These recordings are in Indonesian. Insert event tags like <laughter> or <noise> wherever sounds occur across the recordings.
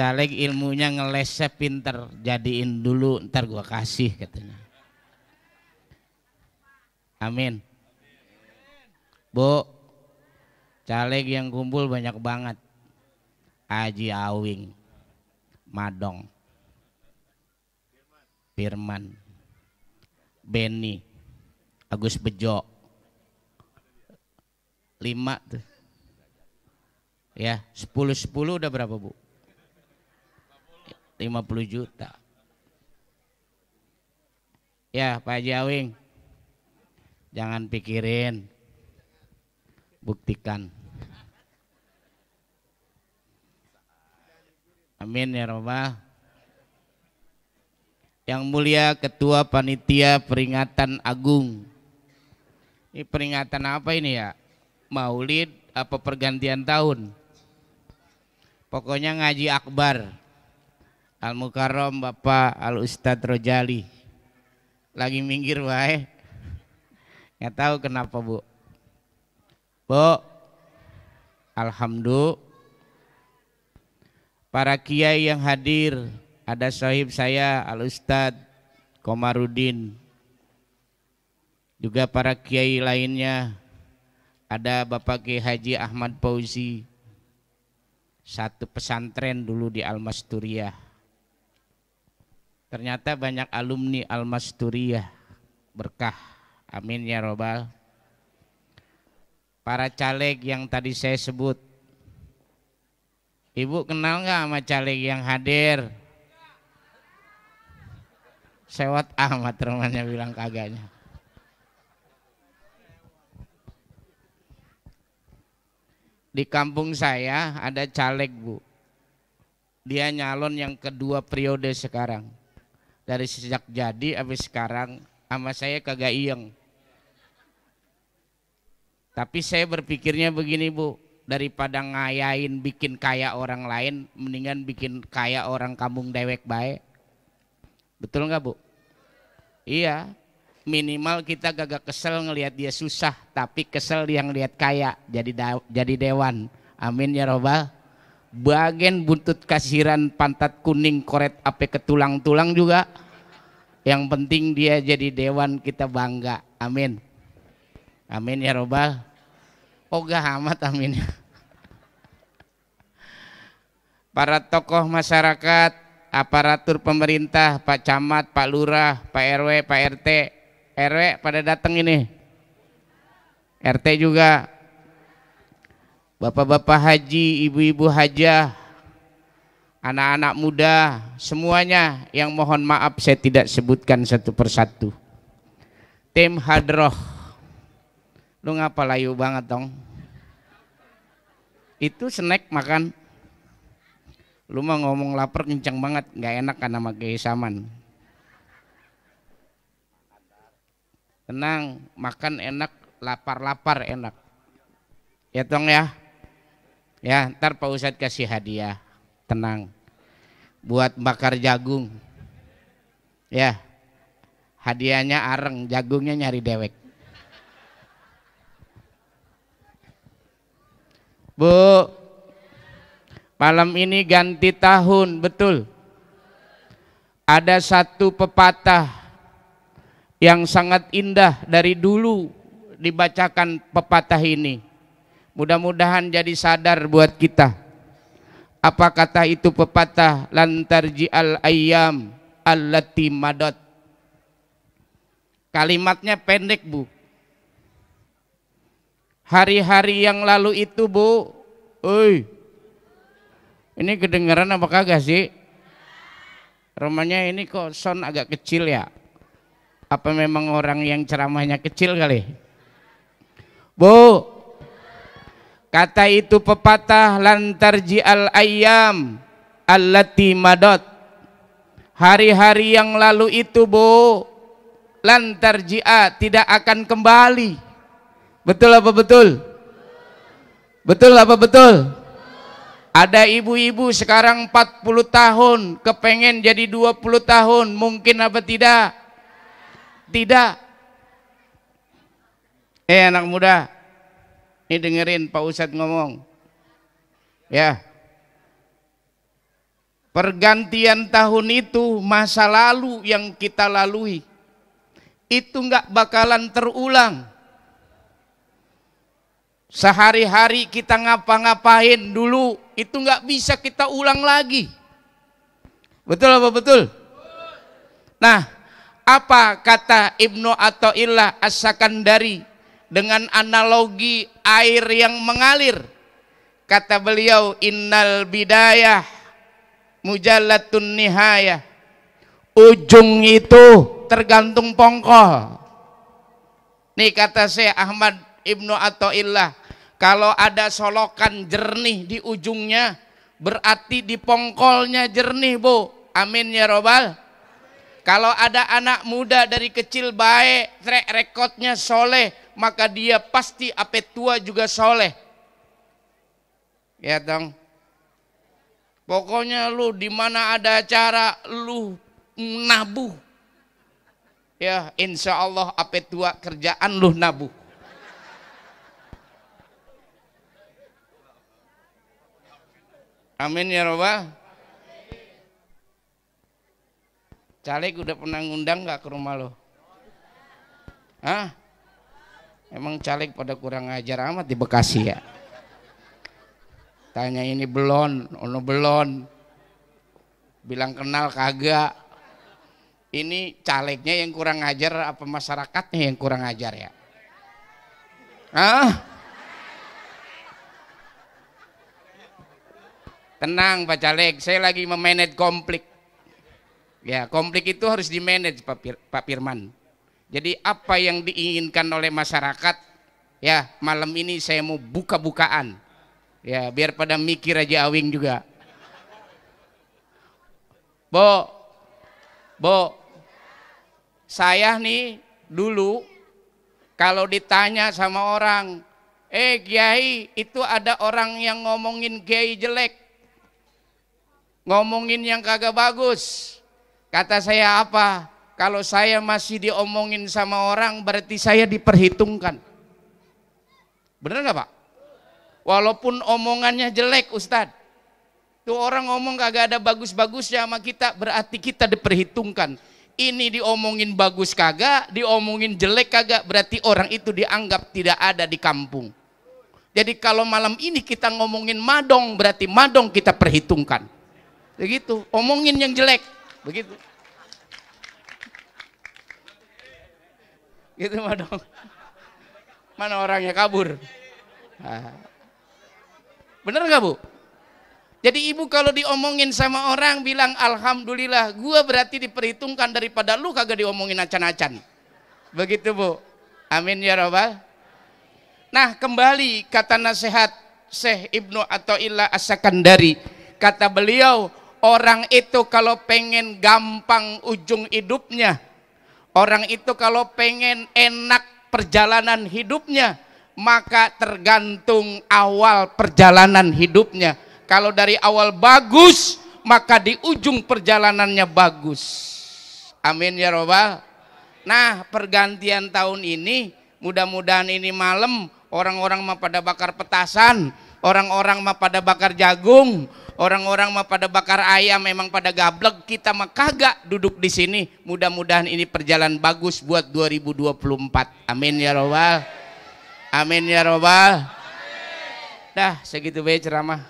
caleg ilmunya ngelesnya pinter jadiin dulu ntar gua kasih katanya amin bu caleg yang kumpul banyak banget Aji Awing Madong Firman Benny Agus Bejo lima tuh ya sepuluh sepuluh udah berapa bu 50 juta. Ya Pak Jawing, jangan pikirin, buktikan. Amin ya Rabbah. Yang mulia Ketua Panitia Peringatan Agung. Ini peringatan apa ini ya? Maulid apa pergantian tahun? Pokoknya ngaji akbar. Al Mukarrom, Bapak Al Ustadz Rojali lagi minggir wae nggak tahu kenapa Bu Bu Alhamdulillah para kiai yang hadir ada sahib saya Al Ustadz Komarudin juga para kiai lainnya ada Bapak Kiai Haji Ahmad Fauzi satu pesantren dulu di Almasturiah Ternyata banyak alumni Al-Masturiyah berkah. Amin ya robbal. Para caleg yang tadi saya sebut. Ibu kenal nggak sama caleg yang hadir? Sewat amat temannya bilang kagaknya. Di kampung saya ada caleg bu. Dia nyalon yang kedua periode sekarang dari sejak jadi habis sekarang sama saya kagak iyang. tapi saya berpikirnya begini bu daripada ngayain bikin kaya orang lain mendingan bikin kaya orang kampung dewek baik betul nggak bu iya minimal kita gagak kesel ngelihat dia susah tapi kesel yang lihat kaya jadi jadi dewan amin ya robbal bagian buntut kasiran pantat kuning koret ape ke tulang-tulang juga yang penting dia jadi dewan kita bangga amin amin ya robbal gak amat amin <laughs> para tokoh masyarakat aparatur pemerintah pak camat pak lurah pak rw pak rt rw pada datang ini rt juga bapak-bapak haji, ibu-ibu hajah, anak-anak muda, semuanya yang mohon maaf saya tidak sebutkan satu persatu. Tim Hadroh, lu ngapa layu banget dong? Itu snack makan. Lu mau ngomong lapar kencang banget, nggak enak kan sama saman. Tenang, makan enak, lapar-lapar enak. Ya tong ya. Ya, ntar Pak Ustadz kasih hadiah. Tenang. Buat bakar jagung. Ya. Hadiahnya areng, jagungnya nyari dewek. Bu, malam ini ganti tahun, betul. Ada satu pepatah yang sangat indah dari dulu dibacakan pepatah ini Mudah-mudahan jadi sadar buat kita. Apa kata itu pepatah lantar ji'al ayam allati madot. Kalimatnya pendek, Bu. Hari-hari yang lalu itu, Bu. Oi. Ini kedengeran apa kagak sih? Rumahnya ini kok son agak kecil ya? Apa memang orang yang ceramahnya kecil kali? Bu, Kata itu pepatah lantarji al ayam allati madot. Hari-hari yang lalu itu bu lantar ji'a tidak akan kembali. Betul apa betul? Betul apa betul? Ada ibu-ibu sekarang 40 tahun kepengen jadi 20 tahun mungkin apa tidak? Tidak. Eh anak muda, ini dengerin Pak Ustadz ngomong. Ya. Pergantian tahun itu masa lalu yang kita lalui. Itu nggak bakalan terulang. Sehari-hari kita ngapa-ngapain dulu, itu nggak bisa kita ulang lagi. Betul apa betul? Nah, apa kata Ibnu Athaillah As-Sakandari dengan analogi air yang mengalir. Kata beliau, innal bidayah mujallatun nihayah. Ujung itu tergantung pongkol. Nih kata saya Ahmad Ibnu Atta'illah, kalau ada solokan jernih di ujungnya, berarti di pongkolnya jernih, Bu. Amin ya robbal kalau ada anak muda dari kecil baik, rekodnya soleh, maka dia pasti ape tua juga soleh. Ya dong. Pokoknya lu di mana ada acara lu nabuh. Ya, insya Allah ape tua kerjaan lu nabuh. Amin ya Roba. Caleg udah pernah ngundang nggak ke rumah lo? Hah? Emang caleg pada kurang ajar amat di Bekasi ya. Tanya ini belon, ono belon. Bilang kenal kagak. Ini calegnya yang kurang ajar apa masyarakatnya yang kurang ajar ya? Ah? Tenang Pak Caleg, saya lagi memanage konflik. Ya, konflik itu harus dimanage Pak, Pir Pak Firman. Jadi apa yang diinginkan oleh masyarakat ya malam ini saya mau buka-bukaan. Ya, biar pada mikir aja awing juga. Bo Bo saya nih dulu kalau ditanya sama orang, "Eh, kiai, itu ada orang yang ngomongin kiai jelek." Ngomongin yang kagak bagus. Kata saya apa? Kalau saya masih diomongin sama orang berarti saya diperhitungkan. Bener nggak Pak? Walaupun omongannya jelek Ustadz. Tuh orang ngomong kagak ada bagus-bagusnya sama kita berarti kita diperhitungkan. Ini diomongin bagus kagak, diomongin jelek kagak berarti orang itu dianggap tidak ada di kampung. Jadi kalau malam ini kita ngomongin madong berarti madong kita perhitungkan. Begitu, omongin yang jelek. Begitu. Gitu mah dong. Mana orangnya kabur? Ah. Bener nggak bu? Jadi ibu kalau diomongin sama orang bilang alhamdulillah, gua berarti diperhitungkan daripada lu kagak diomongin acan-acan. Begitu bu. Amin ya robbal. Nah kembali kata nasihat Syekh Ibnu Atta'illah ila dari Kata beliau, orang itu kalau pengen gampang ujung hidupnya, Orang itu kalau pengen enak perjalanan hidupnya, maka tergantung awal perjalanan hidupnya. Kalau dari awal bagus, maka di ujung perjalanannya bagus. Amin ya Robbal. Nah, pergantian tahun ini, mudah-mudahan ini malam orang-orang mah pada bakar petasan, Orang-orang mah pada bakar jagung, orang-orang mah pada bakar ayam, memang pada gablek. Kita mah kagak duduk di sini. Mudah-mudahan ini perjalanan bagus buat 2024. Amin ya robbal. Amin ya robbal. Dah segitu be ceramah.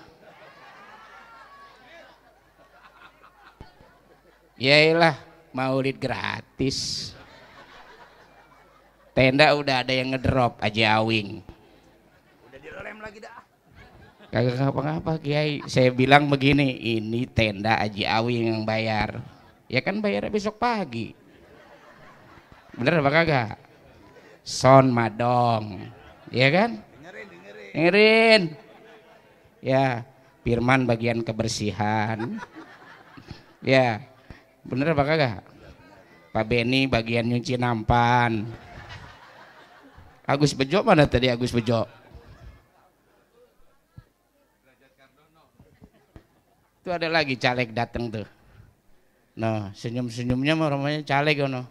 Yailah maulid gratis. Tenda udah ada yang ngedrop aja awing. Udah direm lagi dah kagak ngapa-ngapa Kiai saya bilang begini ini tenda Aji Awi yang bayar ya kan bayar besok pagi bener apa kagak son madong ya kan dengerin dengerin. ya firman bagian kebersihan ya bener apa kagak Pak Beni bagian nyuci nampan Agus Bejo mana tadi Agus Bejo? itu ada lagi caleg datang tuh. Nah, senyum-senyumnya mah namanya caleg ono.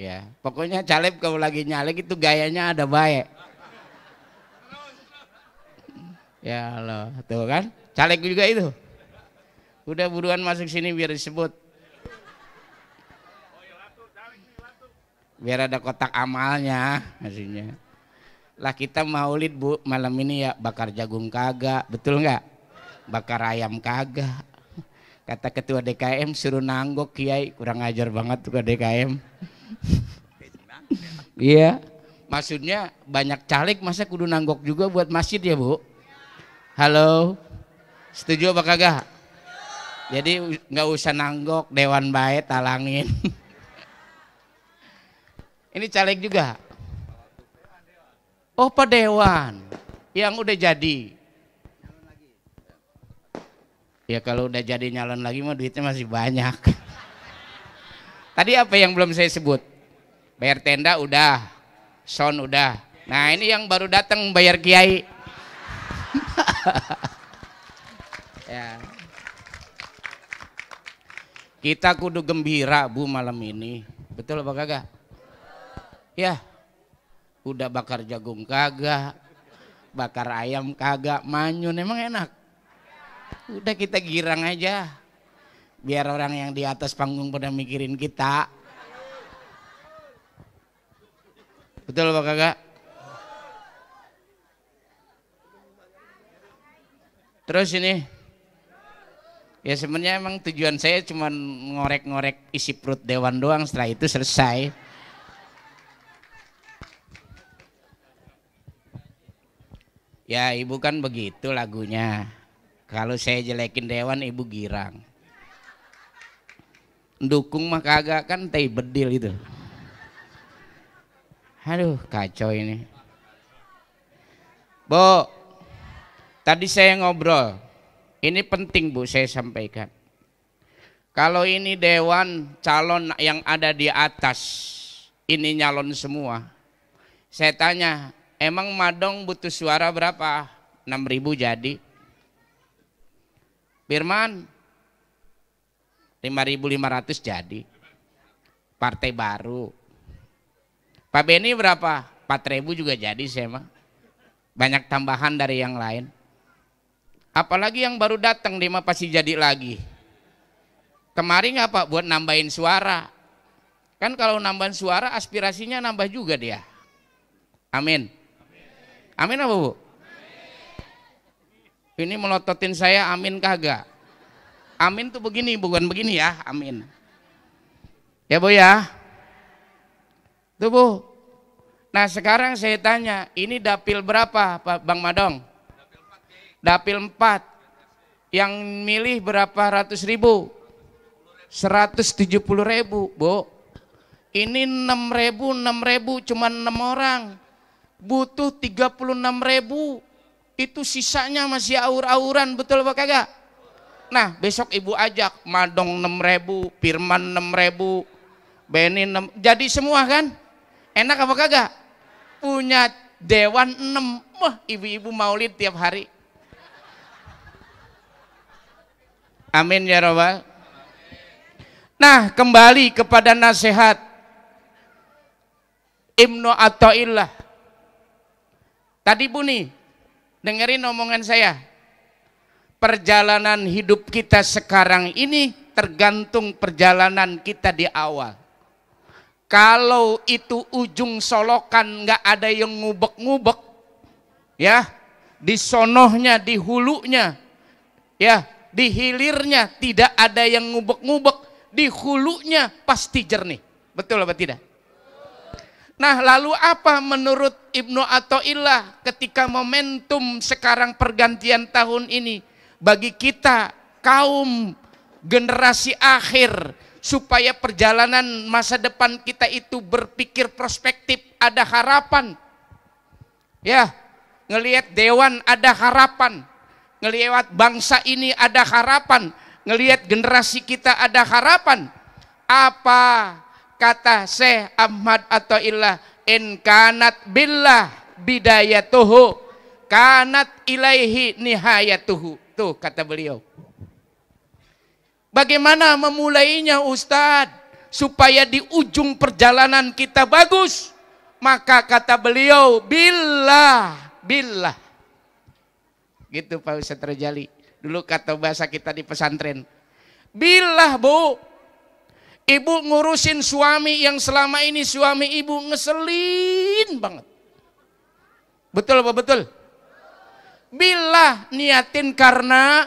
Ya, pokoknya caleg kalau lagi nyalek itu gayanya ada baik. Ya Allah, tuh kan? Caleg juga itu. Udah buruan masuk sini biar disebut. Biar ada kotak amalnya maksudnya. Lah kita maulid Bu malam ini ya bakar jagung kagak, betul nggak? bakar ayam kagak kata ketua DKM suruh nanggok kiai kurang ajar banget tuh ke DKM <laughs> iya maksudnya banyak caleg masa kudu nanggok juga buat masjid ya bu halo setuju apa kagak jadi nggak usah nanggok dewan baik talangin <laughs> ini caleg juga oh pak dewan yang udah jadi Ya kalau udah jadi nyalon lagi mah duitnya masih banyak. <laughs> Tadi apa yang belum saya sebut? Bayar tenda udah, sound udah. Nah ini yang baru datang bayar kiai. <laughs> ya. Kita kudu gembira bu malam ini. Betul apa kagak? Ya. Udah bakar jagung kagak, bakar ayam kagak, manyun emang enak Udah kita girang aja. Biar orang yang di atas panggung pada mikirin kita. Betul Pak Kakak? Terus ini. Ya sebenarnya emang tujuan saya cuma ngorek-ngorek isi perut dewan doang setelah itu selesai. Ya ibu kan begitu lagunya. Kalau saya jelekin dewan ibu girang. Dukung mah kagak kan tai bedil itu. Aduh kacau ini. Bu, tadi saya ngobrol. Ini penting Bu saya sampaikan. Kalau ini dewan calon yang ada di atas, ini nyalon semua. Saya tanya, emang Madong butuh suara berapa? 6000 jadi. Firman 5.500 jadi partai baru Pak Beni berapa 4.000 juga jadi saya mah banyak tambahan dari yang lain apalagi yang baru datang dia mah pasti jadi lagi kemarin apa buat nambahin suara kan kalau nambahin suara aspirasinya nambah juga dia amin amin apa Bu ini melototin saya amin kagak. Amin tuh begini, bukan begini ya, amin. Ya Bu ya. Tuh Bu. Nah sekarang saya tanya, ini dapil berapa Pak Bang Madong? Dapil 4. Yang milih berapa ratus ribu? 170 ribu, Bu. Ini 6 ribu, 6 ribu, cuma 6 orang. Butuh 36 ribu itu sisanya masih aur-auran betul apa kagak? Nah besok ibu ajak Madong 6000, Firman 6000, Beni 6, jadi semua kan? Enak apa kagak? Punya dewan 6, wah ibu-ibu maulid tiap hari. Amin ya Rabbal. Nah kembali kepada nasihat Ibnu Atta'illah. Tadi nih? Dengerin omongan saya. Perjalanan hidup kita sekarang ini tergantung perjalanan kita di awal. Kalau itu ujung solokan nggak ada yang ngubek-ngubek, ya di sonohnya, di hulunya, ya di hilirnya tidak ada yang ngubek-ngubek, di hulunya pasti jernih. Betul apa tidak? Nah, lalu apa menurut Ibnu Athaillah ketika momentum sekarang pergantian tahun ini bagi kita kaum generasi akhir supaya perjalanan masa depan kita itu berpikir prospektif, ada harapan. Ya, ngelihat dewan ada harapan, ngelihat bangsa ini ada harapan, ngelihat generasi kita ada harapan. Apa Berkata Syekh Ahmad Atta'illah, In kanat billah bidayatuhu, kanat ilaihi nihayatuhu. Tuh kata beliau. Bagaimana memulainya Ustaz Supaya di ujung perjalanan kita bagus. Maka kata beliau, billah, billah. Gitu Pak Ustaz Rejali. Dulu kata bahasa kita di pesantren. Billah bu, Ibu ngurusin suami yang selama ini suami ibu ngeselin banget. Betul apa betul? Bila niatin karena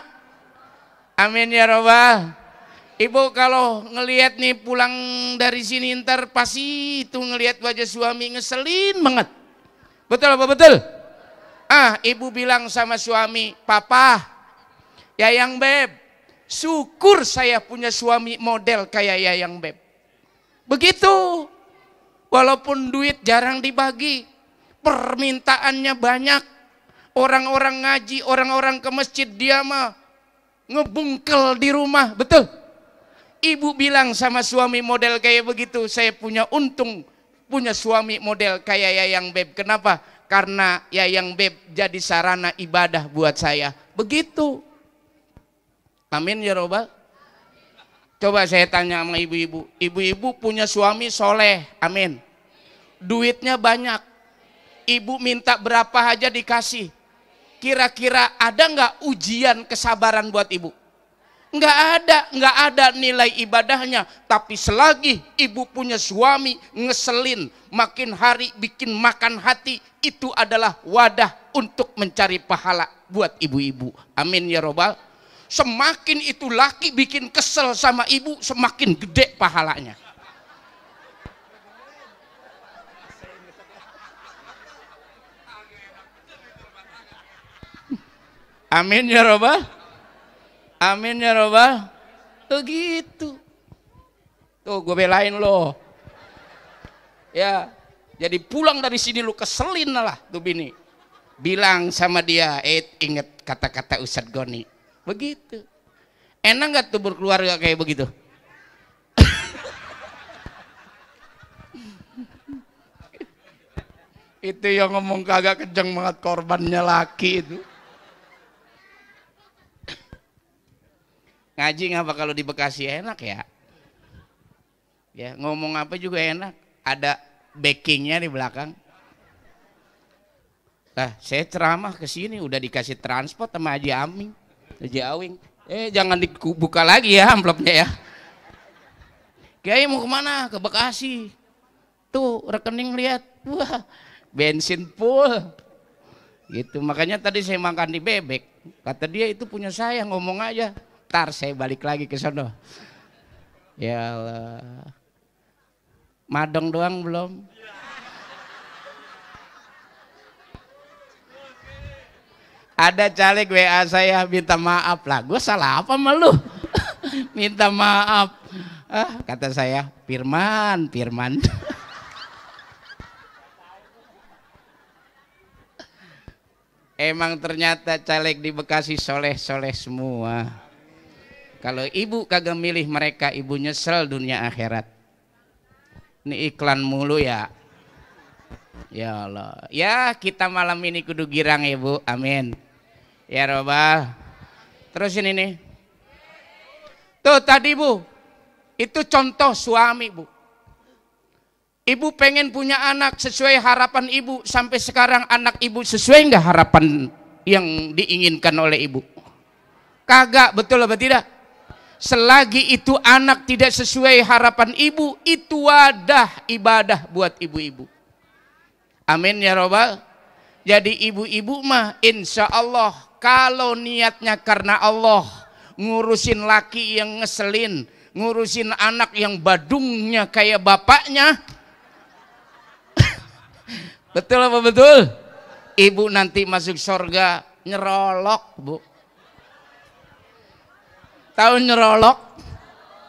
Amin ya Robbal. Ibu kalau ngelihat nih pulang dari sini ntar pasti itu ngelihat wajah suami ngeselin banget. Betul apa betul? Ah, ibu bilang sama suami, "Papa, ya yang beb, Syukur saya punya suami model kayak Yayang Beb. Begitu. Walaupun duit jarang dibagi, permintaannya banyak. Orang-orang ngaji, orang-orang ke masjid dia mah ngebungkel di rumah, betul? Ibu bilang sama suami model kayak begitu, saya punya untung punya suami model kayak Yayang Beb. Kenapa? Karena Yayang Beb jadi sarana ibadah buat saya. Begitu. Amin ya robbal. Coba saya tanya sama ibu-ibu. Ibu-ibu punya suami soleh. Amin. Duitnya banyak. Ibu minta berapa aja dikasih. Kira-kira ada nggak ujian kesabaran buat ibu? Nggak ada, nggak ada nilai ibadahnya. Tapi selagi ibu punya suami ngeselin, makin hari bikin makan hati, itu adalah wadah untuk mencari pahala buat ibu-ibu. Amin ya robbal Semakin itu laki bikin kesel sama ibu, semakin gede pahalanya. Amin ya Roba, Amin ya robbal. Begitu. Tuh gue belain lo. Ya. Jadi pulang dari sini lu keselin lah tuh bini. Bilang sama dia, eh inget kata-kata Ustadz Goni. Begitu. Enak gak tuh berkeluarga kayak begitu? <laughs> itu yang ngomong kagak kejeng banget korbannya laki itu. Ngaji ngapa kalau di Bekasi enak ya? Ya ngomong apa juga enak. Ada backingnya di belakang. Nah, saya ceramah ke sini udah dikasih transport sama Haji Amin. Haji Awing. Eh jangan dibuka lagi ya amplopnya ya. Kiai mau kemana? Ke Bekasi. Tuh rekening lihat. Wah bensin full. Gitu makanya tadi saya makan di bebek. Kata dia itu punya saya ngomong aja. Tar saya balik lagi ke sana. Ya Allah. Madong doang belum? ada caleg WA saya minta maaf lah gue salah apa malu? <laughs> minta maaf ah, kata saya Firman Firman <laughs> Emang ternyata caleg di Bekasi soleh-soleh semua. Kalau ibu kagak milih mereka, ibu nyesel dunia akhirat. Ini iklan mulu ya. Ya Allah. Ya kita malam ini kudu girang ibu, ya, Amin. Ya robbal. terus ini. nih. Tuh tadi bu, itu contoh suami bu. Ibu pengen punya anak sesuai harapan ibu. Sampai sekarang anak ibu sesuai nggak harapan yang diinginkan oleh ibu? Kagak, betul apa tidak? Selagi itu anak tidak sesuai harapan ibu, itu wadah ibadah buat ibu-ibu. Amin ya robbal. Jadi ibu-ibu mah insya Allah kalau niatnya karena Allah, ngurusin laki yang ngeselin, ngurusin anak yang badungnya kayak bapaknya. <coughs> betul apa betul? Ibu nanti masuk surga nyerolok, Bu. Tahu nyerolok?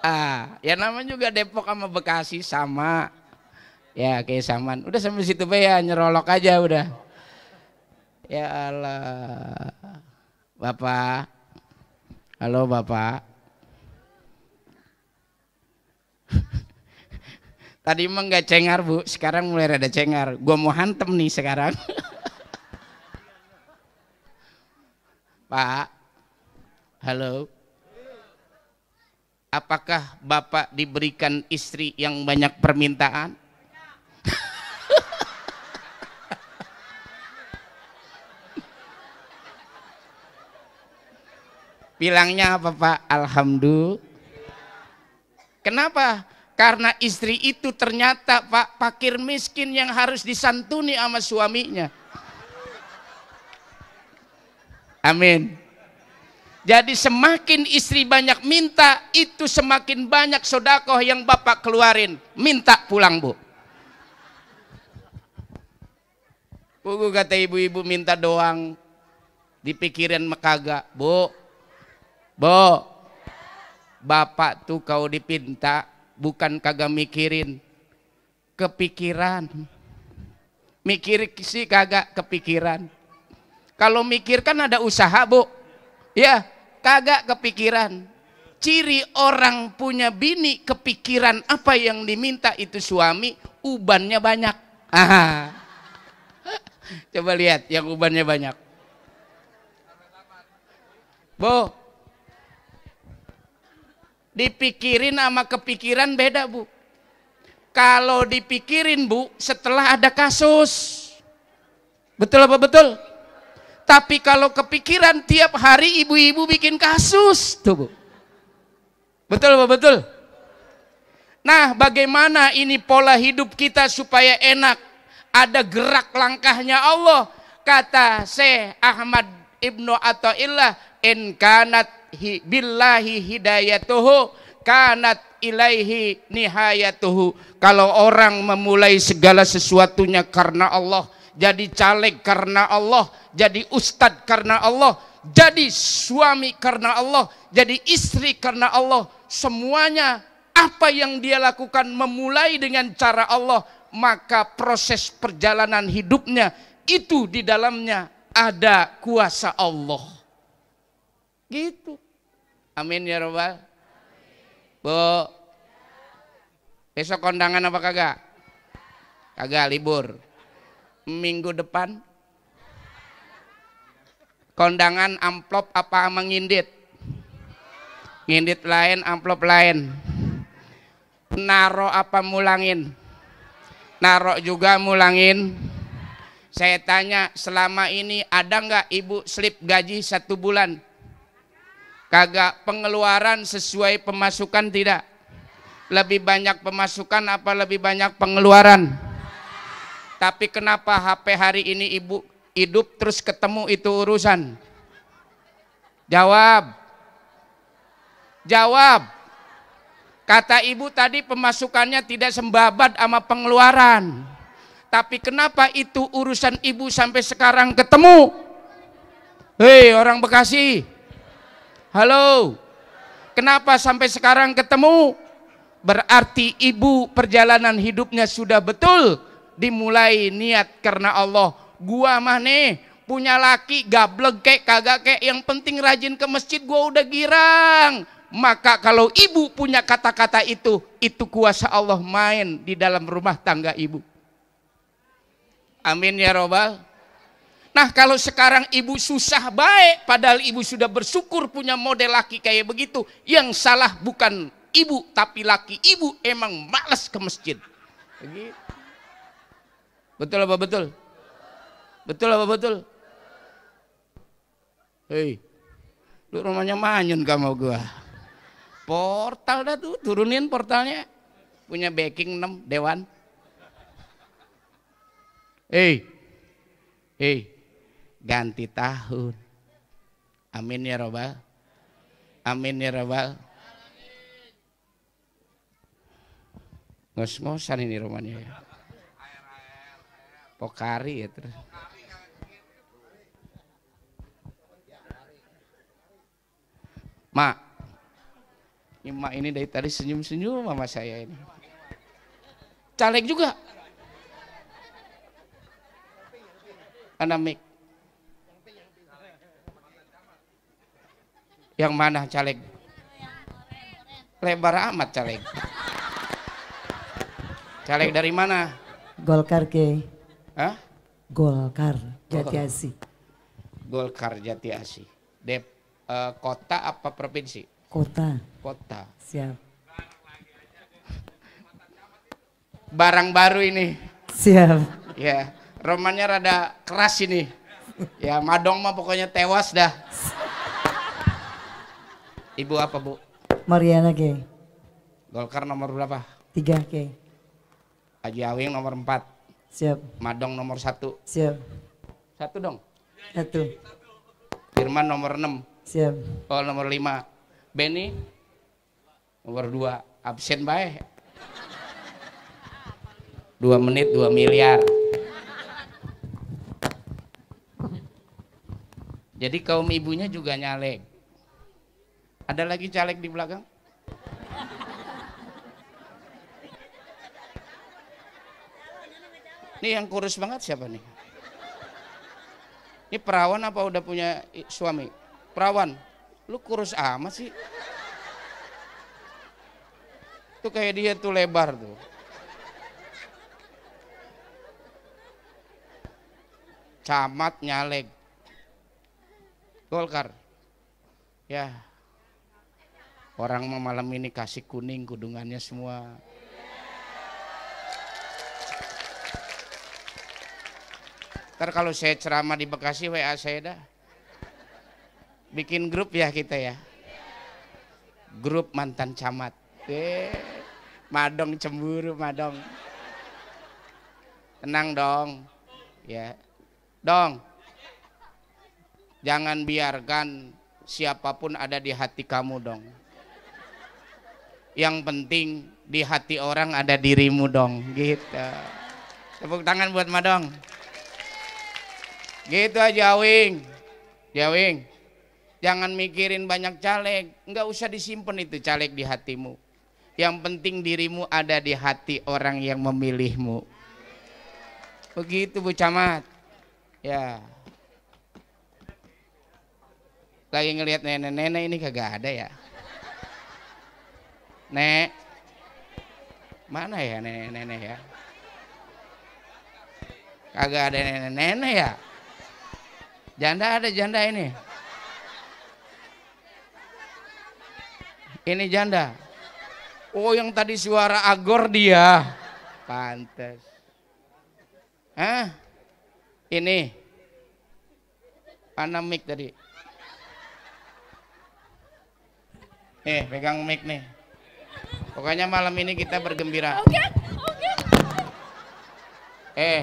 Ah, ya namanya juga Depok sama Bekasi sama. Ya kayak saman. Udah sampai situ be ya nyerolok aja udah. Ya Allah. Bapak. Halo Bapak. <laughs> Tadi emang nggak cengar bu, sekarang mulai rada cengar. Gua mau hantem nih sekarang. <laughs> Pak, halo. Apakah Bapak diberikan istri yang banyak permintaan? Bilangnya apa Pak? Alhamdulillah. Kenapa? Karena istri itu ternyata Pak pakir miskin yang harus disantuni sama suaminya. Amin. Jadi semakin istri banyak minta, itu semakin banyak sodakoh yang Bapak keluarin. Minta pulang, Bu. Bu kata ibu-ibu minta doang. Dipikirin mekaga. Bu, Bo, bapak tuh kau dipinta bukan kagak mikirin, kepikiran. Mikir sih kagak kepikiran. Kalau mikir kan ada usaha, Bu. Ya, kagak kepikiran. Ciri orang punya bini kepikiran apa yang diminta itu suami, ubannya banyak. Aha. Coba lihat yang ubannya banyak. Bu, Dipikirin sama kepikiran beda bu. Kalau dipikirin bu, setelah ada kasus. Betul apa betul? Tapi kalau kepikiran tiap hari ibu-ibu bikin kasus. Tuh bu. Betul apa betul? Nah bagaimana ini pola hidup kita supaya enak? Ada gerak langkahnya Allah. Kata Syekh Ahmad Ibnu Atta'illah, Inkanat hi, billahi hidayatuhu kanat ilaihi nihayatuhu. Kalau orang memulai segala sesuatunya karena Allah, jadi caleg karena Allah, jadi ustad karena Allah, jadi suami karena Allah, jadi istri karena Allah, semuanya apa yang dia lakukan memulai dengan cara Allah, maka proses perjalanan hidupnya itu di dalamnya ada kuasa Allah. Gitu. Amin ya robbal. Bu, besok kondangan apa kagak? Kagak libur. Minggu depan kondangan amplop apa mengindit? Ngindit lain, amplop lain. Naro apa mulangin? Naro juga mulangin. Saya tanya selama ini ada nggak ibu slip gaji satu bulan? Kagak pengeluaran sesuai pemasukan tidak? Lebih banyak pemasukan apa lebih banyak pengeluaran? Tapi kenapa HP hari ini ibu hidup terus ketemu itu urusan? Jawab. Jawab. Kata ibu tadi pemasukannya tidak sembabat sama pengeluaran. Tapi kenapa itu urusan ibu sampai sekarang ketemu? Hei orang Bekasi. Halo. Kenapa sampai sekarang ketemu? Berarti ibu perjalanan hidupnya sudah betul dimulai niat karena Allah. Gua mah nih punya laki gableng kek kagak kek yang penting rajin ke masjid gua udah girang. Maka kalau ibu punya kata-kata itu, itu kuasa Allah main di dalam rumah tangga ibu. Amin ya robbal Nah kalau sekarang ibu susah baik padahal ibu sudah bersyukur punya model laki kayak begitu. Yang salah bukan ibu tapi laki ibu emang malas ke masjid. Betul apa betul? Betul apa betul? Hei, lu rumahnya manyun kamu gua. Portal dah tuh, turunin portalnya. Punya backing 6 dewan. Hei, hei, ganti tahun. Amin ya robbal. Amin ya robbal. Ngos-ngosan ini rumahnya ya. Pokari ya terus. Mak, ini mak ini dari tadi senyum-senyum mama saya ini. Caleg juga. Anamik. Yang mana caleg? Lebar amat caleg. Caleg dari mana? Golkar ke. Hah? Golkar oh. Jati Asih. Golkar Jati Asih. Dep uh, kota apa provinsi? Kota. Kota. Siap. Barang baru ini. Siap. Ya, romannya rada keras ini. Ya, Madong mah pokoknya tewas dah. Ibu apa Bu? Mariana K. Golkar nomor berapa? Tiga K. Haji Awing nomor empat. Siap. Madong nomor satu. Siap. Satu dong. Satu. Firman nomor enam. Siap. Paul oh, nomor lima. Benny nomor dua. Absen baik. Dua menit dua miliar. Jadi kaum ibunya juga nyalek. Ada lagi caleg di belakang? Ini yang kurus banget siapa nih? Ini perawan apa udah punya suami? Perawan, lu kurus amat sih. Tuh kayak dia tuh lebar tuh. Camat nyaleg. Golkar. Ya, Orang malam ini kasih kuning kudungannya semua. Ntar kalau saya ceramah di Bekasi WA saya dah. Bikin grup ya kita ya. Grup mantan camat. Eh, madong cemburu madong. Tenang dong. Ya. Dong. Jangan biarkan siapapun ada di hati kamu dong yang penting di hati orang ada dirimu dong gitu tepuk tangan buat madong gitu aja Awing Jawing ya, jangan mikirin banyak caleg nggak usah disimpan itu caleg di hatimu yang penting dirimu ada di hati orang yang memilihmu begitu Bu Camat ya lagi ngelihat nenek-nenek ini kagak ada ya Nek. Mana ya nenek-nenek ya? Kagak ada nenek-nenek ya? Janda ada janda ini. Ini janda. Oh yang tadi suara agor dia. Pantes. Hah? Ini. Mana mic tadi? Eh, pegang mic nih. Pokoknya malam ini kita bergembira. Oke, oke. Eh,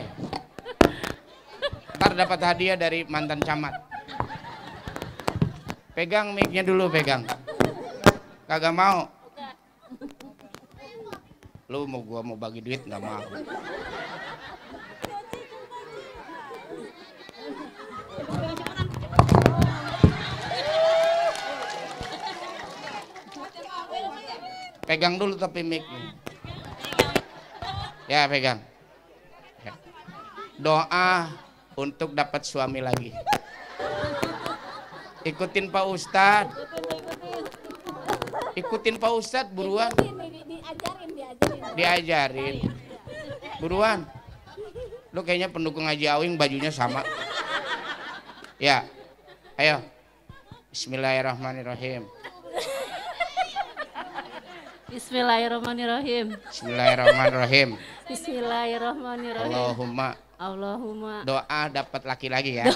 ntar dapat hadiah dari mantan camat. Pegang micnya dulu, pegang. Kagak mau. Lu mau gua mau bagi duit nggak mau. Pegang dulu tapi mic-nya. Ya, pegang. Ya. Doa untuk dapat suami lagi. Ikutin Pak ustad Ikutin Pak ustad buruan. Diajarin. Buruan. Lu kayaknya pendukung Haji Awing bajunya sama. Ya. Ayo. Bismillahirrahmanirrahim. Bismillahirrahmanirrahim. Bismillahirrahmanirrahim. Bismillahirrahmanirrahim. Allahumma. Allahumma. Doa dapat laki-laki ya.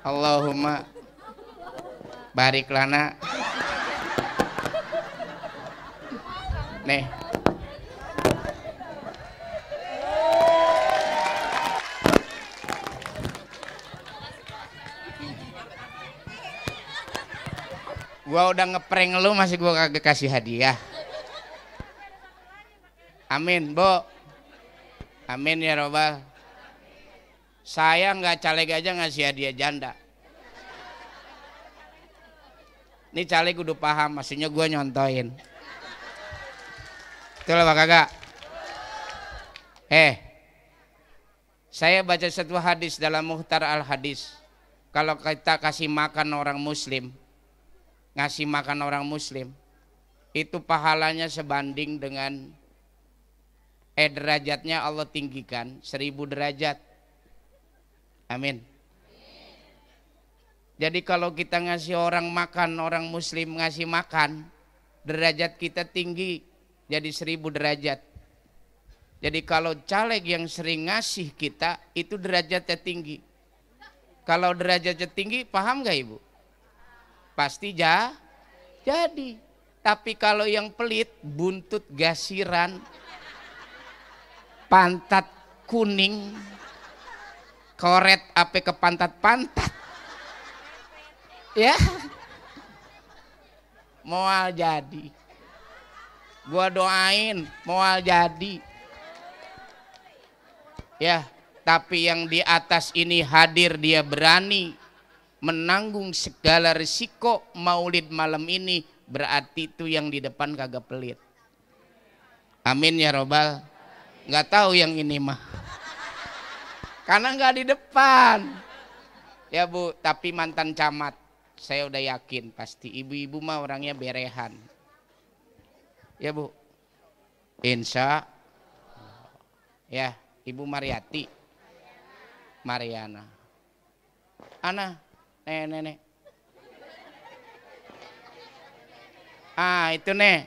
Allahumma barik lana. Nih. Gua udah ngeprank lu masih gua kagak kasih hadiah. Amin, Bo. Amin ya Robbal. Saya nggak caleg aja ngasih hadiah janda. Ini caleg udah paham, maksudnya gue nyontoin. Itulah Pak Kakak. Eh, saya baca satu hadis dalam Muhtar al-Hadis. Kalau kita kasih makan orang muslim, ngasih makan orang muslim itu pahalanya sebanding dengan eh derajatnya Allah tinggikan seribu derajat amin jadi kalau kita ngasih orang makan orang muslim ngasih makan derajat kita tinggi jadi seribu derajat jadi kalau caleg yang sering ngasih kita itu derajatnya tinggi kalau derajatnya tinggi paham gak ibu pasti ja, jadi. Tapi kalau yang pelit, buntut gasiran, pantat kuning, koret ape ke pantat-pantat. Ya. mual jadi. Gua doain mual jadi. Ya, tapi yang di atas ini hadir dia berani menanggung segala risiko maulid malam ini berarti itu yang di depan kagak pelit amin ya robbal Gak tahu yang ini mah karena gak di depan ya bu tapi mantan camat saya udah yakin pasti ibu-ibu mah orangnya berehan ya bu insya ya ibu Mariati Mariana Ana nenek nih. Ah itu nih,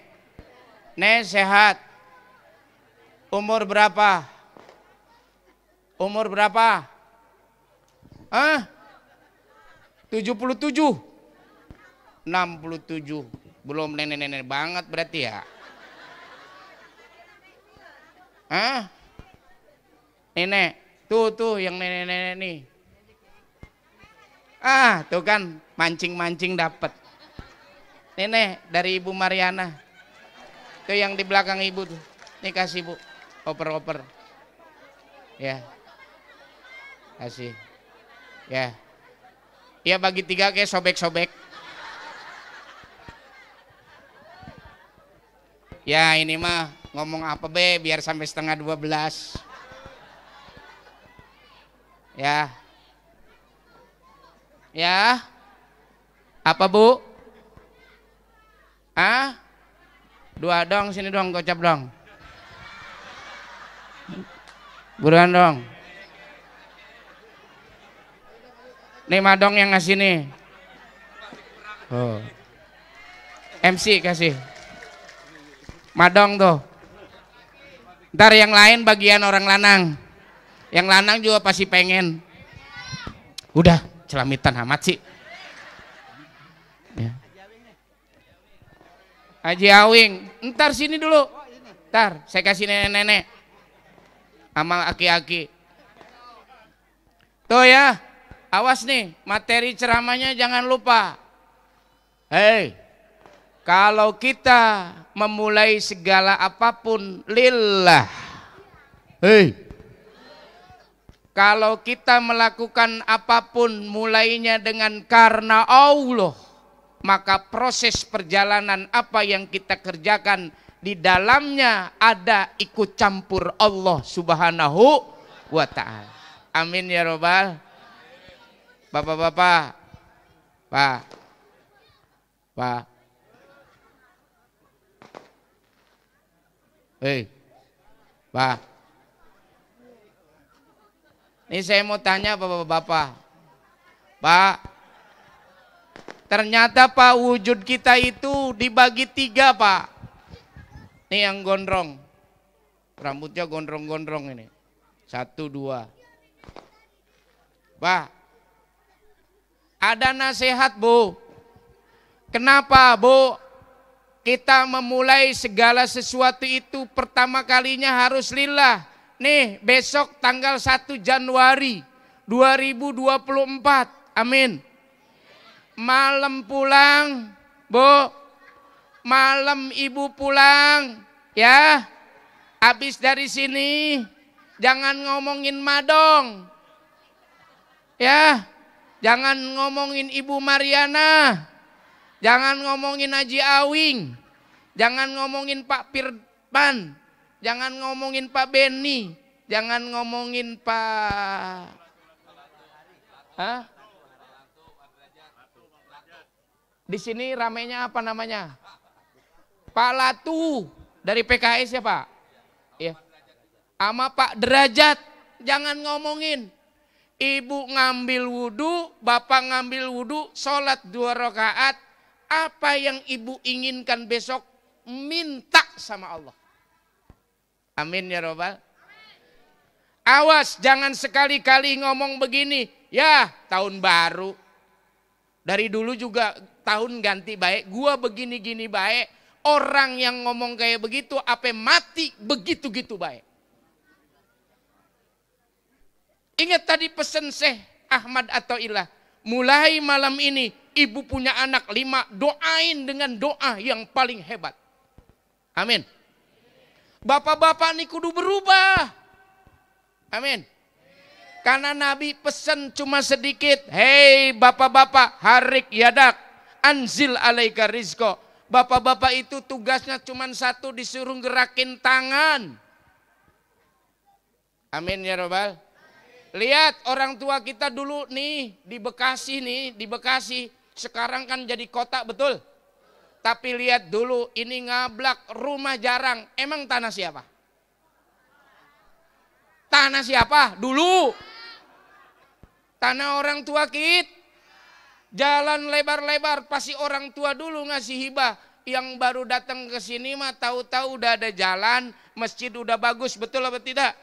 nih sehat. Umur berapa? Umur berapa? Hah? 77? 67. Belum nenek-nenek banget berarti ya? Hah? Nenek, tuh tuh yang nenek-nenek nih. Ah, tuh kan mancing-mancing dapat. Nenek dari Ibu Mariana. Itu yang di belakang Ibu tuh. Nih kasih Bu, oper-oper. Ya. Kasih. Ya. Ya bagi tiga kayak sobek-sobek. Ya ini mah ngomong apa be biar sampai setengah dua belas. Ya. Ya. Apa bu? Ah? Dua dong, sini dong, gocap dong. Buruan dong. Nih madong yang ngasih nih. Oh. MC kasih. Madong tuh. Ntar yang lain bagian orang lanang. Yang lanang juga pasti pengen. Udah celamitan amat sih. Ya. Awing, ntar sini dulu. Ntar, saya kasih nenek-nenek. Amal aki-aki. Tuh ya, awas nih, materi ceramahnya jangan lupa. Hei, kalau kita memulai segala apapun lillah. Hei, kalau kita melakukan apapun mulainya dengan karena Allah, maka proses perjalanan apa yang kita kerjakan di dalamnya ada ikut campur Allah Subhanahu wa taala. Amin ya robbal. Bapak-bapak, Pak. Pak. Hei. Pak. Ini saya mau tanya bapak-bapak. Pak, ternyata Pak wujud kita itu dibagi tiga Pak. Ini yang gondrong. Rambutnya gondrong-gondrong ini. Satu, dua. Pak, ada nasihat Bu. Kenapa Bu? Kita memulai segala sesuatu itu pertama kalinya harus lillah nih besok tanggal 1 Januari 2024. Amin. Malam pulang, Bu. Malam Ibu pulang, ya. Habis dari sini jangan ngomongin Madong. Ya. Jangan ngomongin Ibu Mariana. Jangan ngomongin Haji Awing. Jangan ngomongin Pak Pirpan, Jangan ngomongin Pak Benny, jangan ngomongin Pak Hah? Di sini ramenya apa namanya? Pak Latu dari PKS ya Pak? ya, Sama Pak Derajat, jangan ngomongin. Ibu ngambil wudhu, bapak ngambil wudhu, sholat dua rakaat. Apa yang ibu inginkan besok, minta sama Allah. Amin ya robbal. Awas jangan sekali-kali ngomong begini. Ya tahun baru. Dari dulu juga tahun ganti baik. Gua begini-gini baik. Orang yang ngomong kayak begitu apa mati begitu-gitu baik. Ingat tadi pesan Syekh Ahmad atau Ilah. Mulai malam ini ibu punya anak lima doain dengan doa yang paling hebat. Amin. Bapak-bapak ini kudu berubah. Amin. Karena Nabi pesan cuma sedikit. Hei bapak-bapak harik yadak. Anzil alaika rizko. Bapak-bapak itu tugasnya cuma satu disuruh gerakin tangan. Amin ya robbal. Lihat orang tua kita dulu nih di Bekasi nih, di Bekasi. Sekarang kan jadi kota betul. Tapi lihat dulu ini ngablak rumah jarang. Emang tanah siapa? Tanah siapa? Dulu. Tanah orang tua kit. Jalan lebar-lebar pasti orang tua dulu ngasih hibah. Yang baru datang ke sini mah tahu-tahu udah ada jalan, masjid udah bagus, betul apa tidak?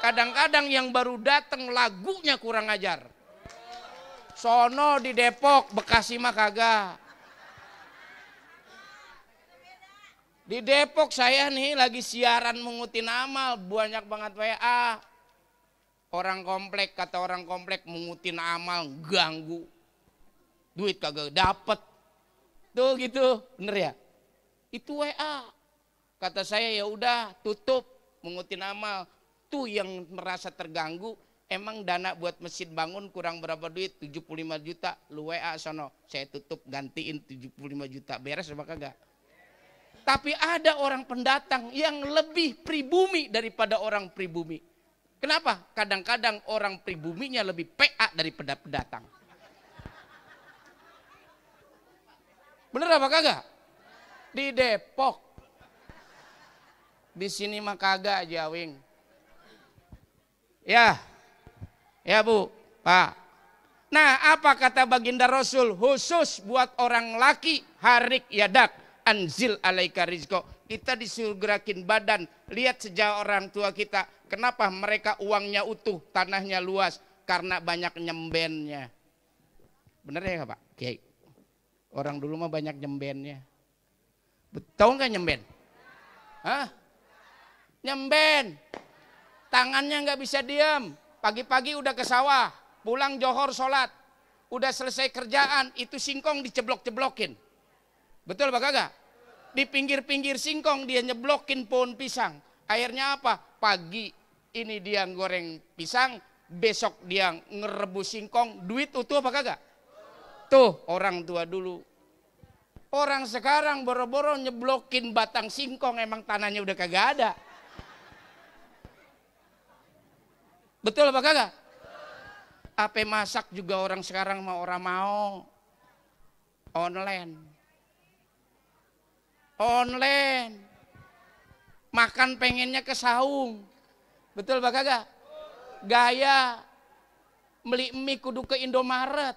Kadang-kadang yang baru datang lagunya kurang ajar. Sono di Depok, Bekasi mah kagak. Di Depok saya nih lagi siaran mengutin amal, banyak banget WA. Orang komplek, kata orang komplek mengutin amal, ganggu. Duit kagak dapet. Tuh gitu, bener ya? Itu WA. Kata saya ya udah tutup mengutin amal. Tuh yang merasa terganggu, emang dana buat mesin bangun kurang berapa duit? 75 juta, lu WA sono. Saya tutup gantiin 75 juta, beres apa kagak? Tapi ada orang pendatang yang lebih pribumi daripada orang pribumi. Kenapa? Kadang-kadang orang pribuminya lebih PA daripada pendatang. Bener apa kagak? Di Depok. Di sini mah kagak jawing. Ya. Ya Bu, Pak. Nah, apa kata Baginda Rasul khusus buat orang laki harik yadak anzil alaika rizko. Kita disuruh gerakin badan. Lihat sejauh orang tua kita. Kenapa mereka uangnya utuh, tanahnya luas. Karena banyak nyembennya. Benar ya Pak? Kiai. Orang dulu mah banyak nyembennya. Tahu nggak nyemben? Hah? Nyemben. Tangannya nggak bisa diam. Pagi-pagi udah ke sawah. Pulang johor sholat. Udah selesai kerjaan. Itu singkong diceblok-ceblokin. Betul Pak Kagak? Di pinggir-pinggir singkong dia nyeblokin pohon pisang. Akhirnya apa? Pagi ini dia goreng pisang, besok dia ngerebus singkong, duit utuh apa kagak? Tuh orang tua dulu. Orang sekarang boro-boro nyeblokin batang singkong emang tanahnya udah kagak ada. Betul apa kagak? Apa masak juga orang sekarang mau orang mau online online. Makan pengennya ke saung. Betul Pak Kagak? Gaya beli mie kudu ke Indomaret.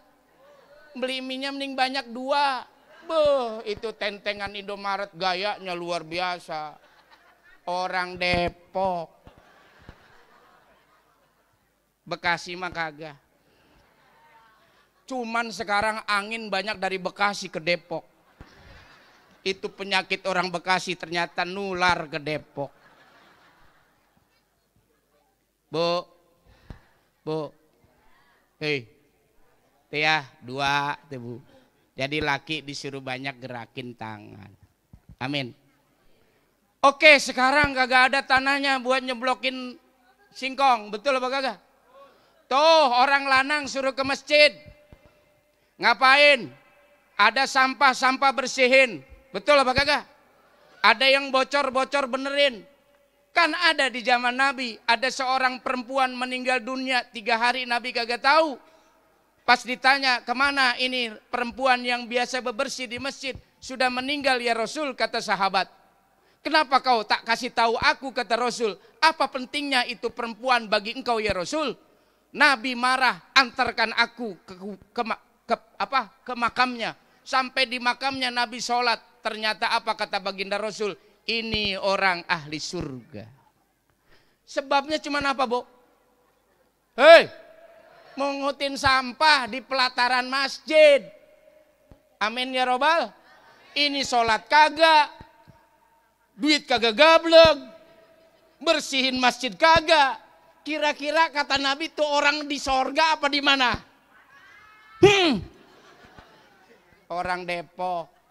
Beli mie-nya mending banyak dua. Beuh, itu tentengan Indomaret gayanya luar biasa. Orang Depok. Bekasi mah kagak. Cuman sekarang angin banyak dari Bekasi ke Depok itu penyakit orang Bekasi ternyata nular ke Depok. Bu, bu, hei, Tia, dua, tibu. bu. Jadi laki disuruh banyak gerakin tangan. Amin. Oke, sekarang kagak ada tanahnya buat nyeblokin singkong, betul apa kagak? Tuh orang lanang suruh ke masjid. Ngapain? Ada sampah-sampah bersihin. Betul apa kagak? Ada yang bocor-bocor benerin. Kan ada di zaman Nabi, ada seorang perempuan meninggal dunia, tiga hari Nabi kagak tahu. Pas ditanya, kemana ini perempuan yang biasa bebersih di masjid, sudah meninggal ya Rasul, kata sahabat. Kenapa kau tak kasih tahu aku, kata Rasul. Apa pentingnya itu perempuan bagi engkau ya Rasul? Nabi marah, antarkan aku ke, ke, ke, apa, ke makamnya. Sampai di makamnya Nabi sholat, Ternyata apa kata baginda Rasul? Ini orang ahli surga. Sebabnya cuma apa, Bu? Hei, mengutin sampah di pelataran masjid. Amin ya robbal. Ini sholat kagak, duit kagak gablek, bersihin masjid kagak. Kira-kira kata Nabi itu orang di sorga apa di mana? Hmm. Orang Depok.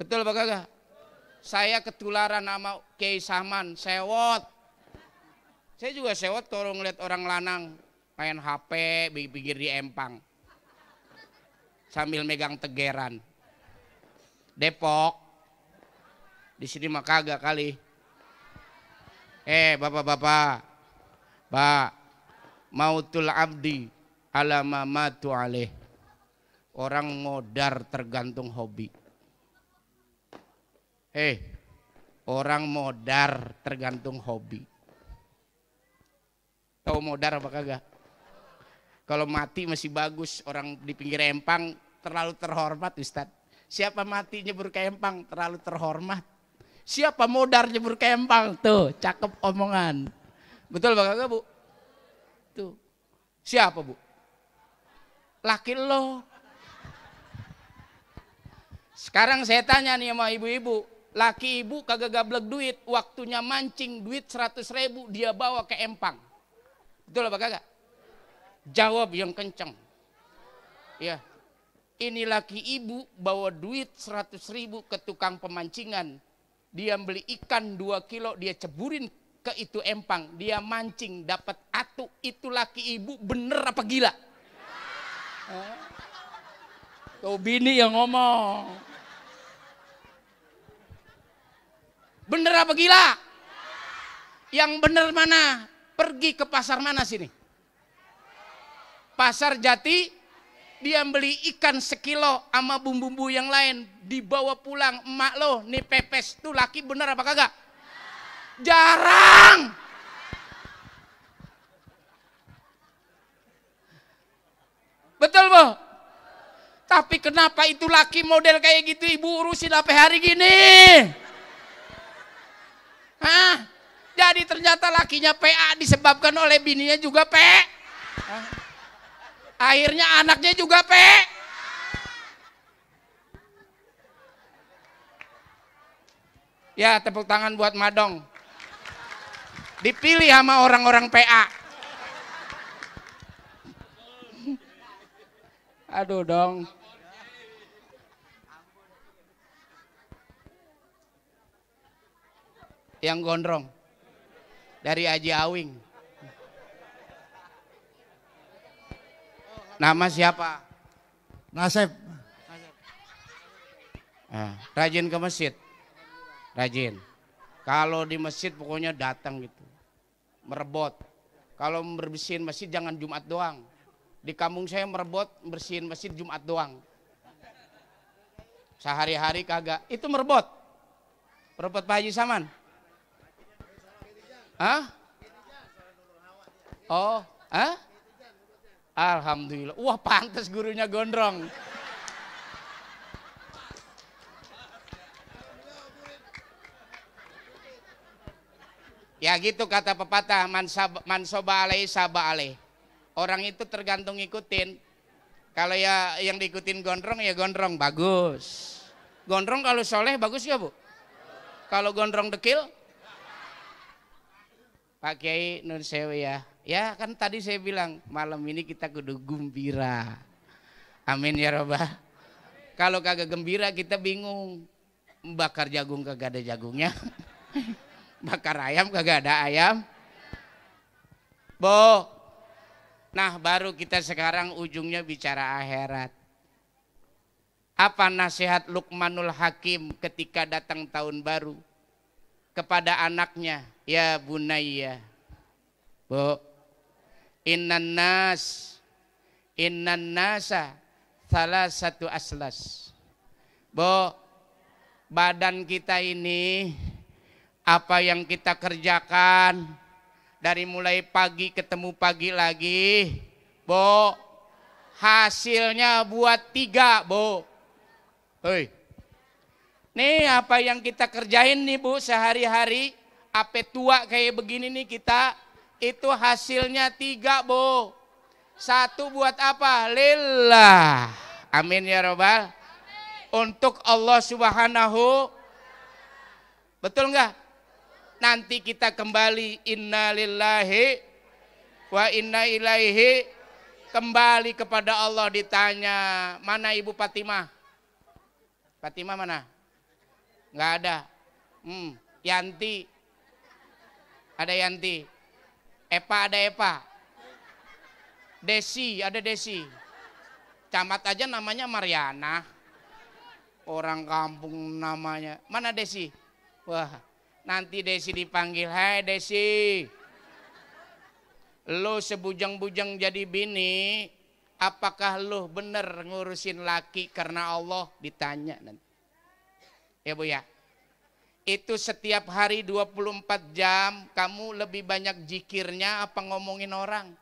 Betul Pak kagak Saya ketularan sama Kiai Saman, sewot. Saya juga sewot kalau ngeliat orang lanang main HP pinggir di empang. Sambil megang tegeran. Depok. Di sini mah kagak kali. Eh, bapak-bapak. Pak, mautul abdi matu alih. Orang modar tergantung hobi. Hei, eh, orang modar tergantung hobi. Tahu modar apa kagak? Kalau mati masih bagus, orang di pinggir empang terlalu terhormat Ustadz. Siapa mati nyebur ke empang terlalu terhormat. Siapa modar nyebur ke empang tuh cakep omongan. Betul Pak Kagak Bu? Tuh. Siapa Bu? Laki lo. Sekarang saya tanya nih sama ibu-ibu, Laki ibu kagak gablek duit, waktunya mancing duit 100 ribu dia bawa ke empang. Betul apa kagak? Jawab yang kenceng. Ya, ini laki ibu bawa duit 100 ribu ke tukang pemancingan. Dia beli ikan 2 kilo, dia ceburin ke itu empang. Dia mancing, dapat atu. Itu laki ibu bener apa gila? Tuh bini yang ngomong. Bener apa gila? Yang bener mana? Pergi ke pasar mana sini? Pasar Jati. Dia beli ikan sekilo sama bumbu-bumbu yang lain. Dibawa pulang. Emak lo nih pepes. Tuh laki bener apa kagak? Jarang. Betul bu? Tapi kenapa itu laki model kayak gitu ibu urusin sampai hari gini? Hah? Jadi ternyata lakinya PA disebabkan oleh bininya juga P. Hah? Akhirnya anaknya juga P. Ya, tepuk tangan buat Madong. Dipilih sama orang-orang PA. Aduh dong. Yang gondrong. Dari aji Awing. Nama siapa? Nasib. Nah, rajin ke masjid. Rajin. Kalau di masjid pokoknya datang gitu. Merebot. Kalau bersihin masjid jangan Jumat doang. Di kampung saya merebot bersihin masjid Jumat doang. Sehari-hari kagak. Itu merebot. Merebot Pak Haji Saman. Hah? Oh, hah? Alhamdulillah. Wah, pantas gurunya gondrong. Ya gitu kata pepatah, man mansoba alai saba alai. Orang itu tergantung ngikutin. Kalau ya yang diikutin gondrong ya gondrong, bagus. Gondrong kalau soleh bagus ya bu? Kalau gondrong dekil? Pak Kiai Nur ya. Ya kan tadi saya bilang malam ini kita kudu gembira. Amin ya Roba. Kalau kagak gembira kita bingung. Bakar jagung kagak ada jagungnya. <laughs> Bakar ayam kagak ada ayam. Bo. Nah baru kita sekarang ujungnya bicara akhirat. Apa nasihat Lukmanul Hakim ketika datang tahun baru? kepada anaknya, ya bunaya Bu, innan nas, innan nasa salah satu aslas. Bu, badan kita ini apa yang kita kerjakan dari mulai pagi ketemu pagi lagi, Bu, hasilnya buat tiga, Bu. Hei, Nih apa yang kita kerjain nih Bu sehari-hari, ape tua kayak begini nih kita, itu hasilnya tiga Bu. Satu buat apa? Lillah. Amin ya robbal. Untuk Allah subhanahu. Betul nggak? Nanti kita kembali inna lillahi wa inna ilaihi kembali kepada Allah ditanya mana Ibu Fatimah? Fatimah mana? Nggak ada. Hmm, Yanti. Ada Yanti. Epa ada Epa. Desi, ada Desi. Camat aja namanya Mariana. Orang kampung namanya. Mana Desi? Wah, nanti Desi dipanggil, "Hai hey Desi." Lu sebujang-bujang jadi bini, apakah lu bener ngurusin laki karena Allah ditanya nanti. Ya Bu ya. Itu setiap hari 24 jam kamu lebih banyak jikirnya apa ngomongin orang?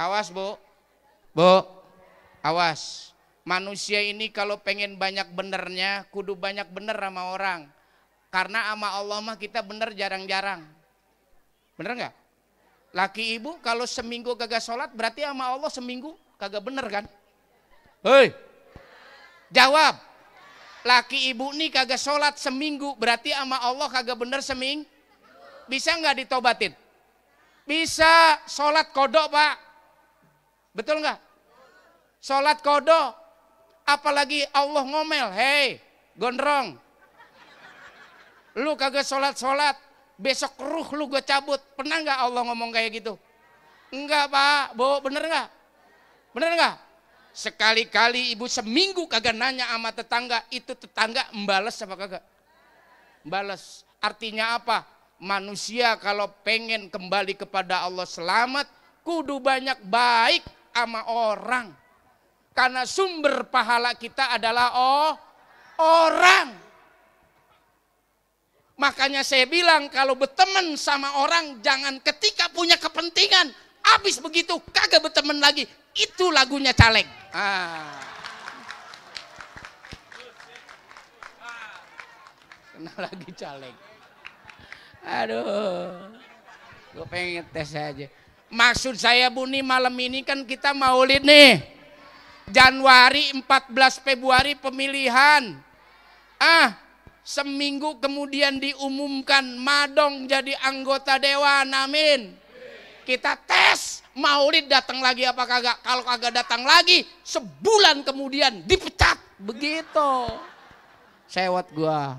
Awas Bu. Bu. Awas. Manusia ini kalau pengen banyak benernya kudu banyak bener sama orang. Karena sama Allah mah kita bener jarang-jarang. Bener nggak? Laki ibu kalau seminggu kagak sholat berarti sama Allah seminggu kagak bener kan? Hei, jawab. Laki ibu nih kagak sholat seminggu, berarti ama Allah kagak bener seming. Bisa nggak ditobatin? Bisa sholat kodok pak. Betul nggak? Sholat kodok. Apalagi Allah ngomel, hei gondrong. Lu kagak sholat-sholat, besok ruh lu gue cabut. Pernah nggak Allah ngomong kayak gitu? Enggak pak, bu bener nggak? Bener nggak? Sekali-kali ibu seminggu kagak nanya sama tetangga, itu tetangga membalas apa kagak? Balas Artinya apa? Manusia kalau pengen kembali kepada Allah selamat, kudu banyak baik sama orang. Karena sumber pahala kita adalah oh orang. Makanya saya bilang kalau berteman sama orang jangan ketika punya kepentingan. Habis begitu kagak berteman lagi itu lagunya caleg. Ah. Kena lagi caleg. Aduh. Gue pengen tes aja. Maksud saya Buni malam ini kan kita maulid nih. Januari 14 Februari pemilihan. Ah, seminggu kemudian diumumkan Madong jadi anggota dewan. Amin kita tes maulid datang lagi apa kagak. Kalau kagak datang lagi, sebulan kemudian dipecat. Begitu. Sewot gua.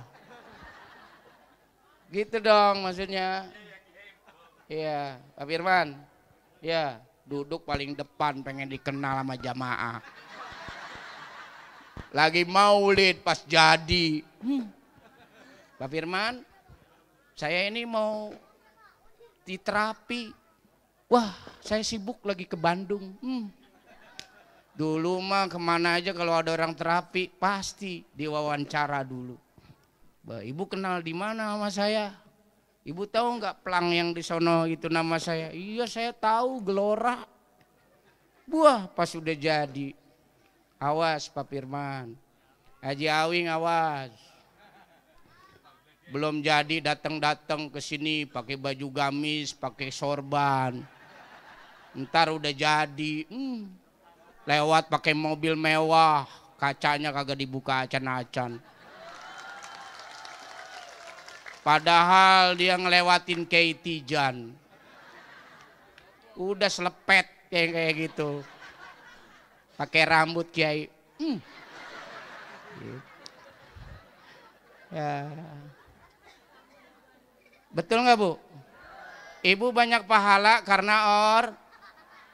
Gitu dong maksudnya. Iya, Pak Firman. Iya, duduk paling depan pengen dikenal sama jamaah. Lagi maulid pas jadi. Hmm. Pak Firman, saya ini mau diterapi Wah, saya sibuk lagi ke Bandung. Hmm. Dulu mah kemana aja kalau ada orang terapi pasti diwawancara dulu. Bah, ibu kenal di mana sama saya? Ibu tahu nggak pelang yang di sono itu nama saya? Iya saya tahu Gelora. Buah pas sudah jadi. Awas Pak Firman. Haji Awing awas belum jadi datang-datang ke sini pakai baju gamis, pakai sorban ntar udah jadi hmm, lewat pakai mobil mewah kacanya kagak dibuka acan-acan padahal dia ngelewatin kaitijan udah selepet kayak kayak gitu pakai rambut kiai hmm. Gitu. ya. betul nggak bu ibu banyak pahala karena or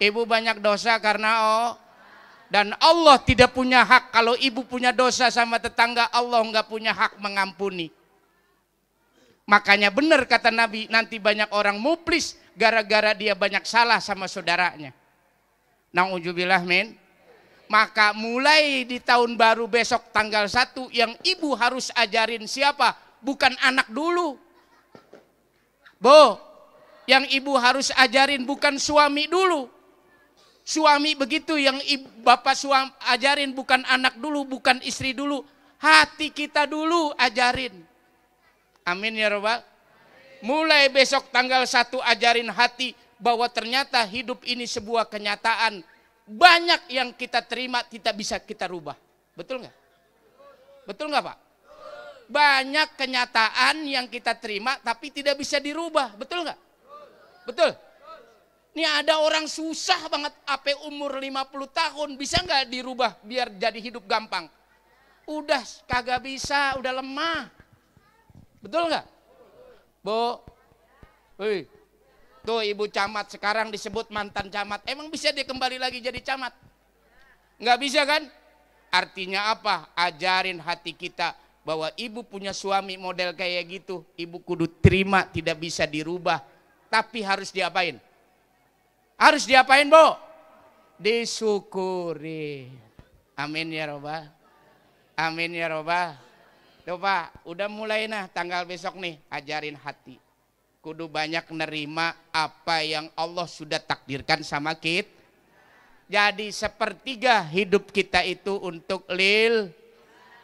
Ibu banyak dosa karena oh dan Allah tidak punya hak kalau ibu punya dosa sama tetangga Allah nggak punya hak mengampuni. Makanya benar kata Nabi nanti banyak orang muplis gara-gara dia banyak salah sama saudaranya. Nang ujubilah min. Maka mulai di tahun baru besok tanggal 1 yang ibu harus ajarin siapa? Bukan anak dulu. Bo, yang ibu harus ajarin bukan suami dulu, Suami begitu yang bapak suam ajarin bukan anak dulu, bukan istri dulu. Hati kita dulu ajarin. Amin ya Rabbal. Mulai besok tanggal satu ajarin hati bahwa ternyata hidup ini sebuah kenyataan. Banyak yang kita terima tidak bisa kita rubah. Betul nggak? Betul nggak Pak? Banyak kenyataan yang kita terima tapi tidak bisa dirubah. Betul nggak? Betul. Ini ada orang susah banget apa umur 50 tahun bisa nggak dirubah biar jadi hidup gampang? Udah kagak bisa, udah lemah. Betul nggak? bu? Hei. Tuh ibu camat sekarang disebut mantan camat. Emang bisa dia kembali lagi jadi camat? Nggak bisa kan? Artinya apa? Ajarin hati kita bahwa ibu punya suami model kayak gitu. Ibu kudu terima, tidak bisa dirubah. Tapi harus diapain? Harus diapain, Bu? Disyukuri. Amin ya Roba, Amin ya Roba. Tuh Pak, udah mulai nah tanggal besok nih ajarin hati. Kudu banyak nerima apa yang Allah sudah takdirkan sama kita. Jadi sepertiga hidup kita itu untuk lil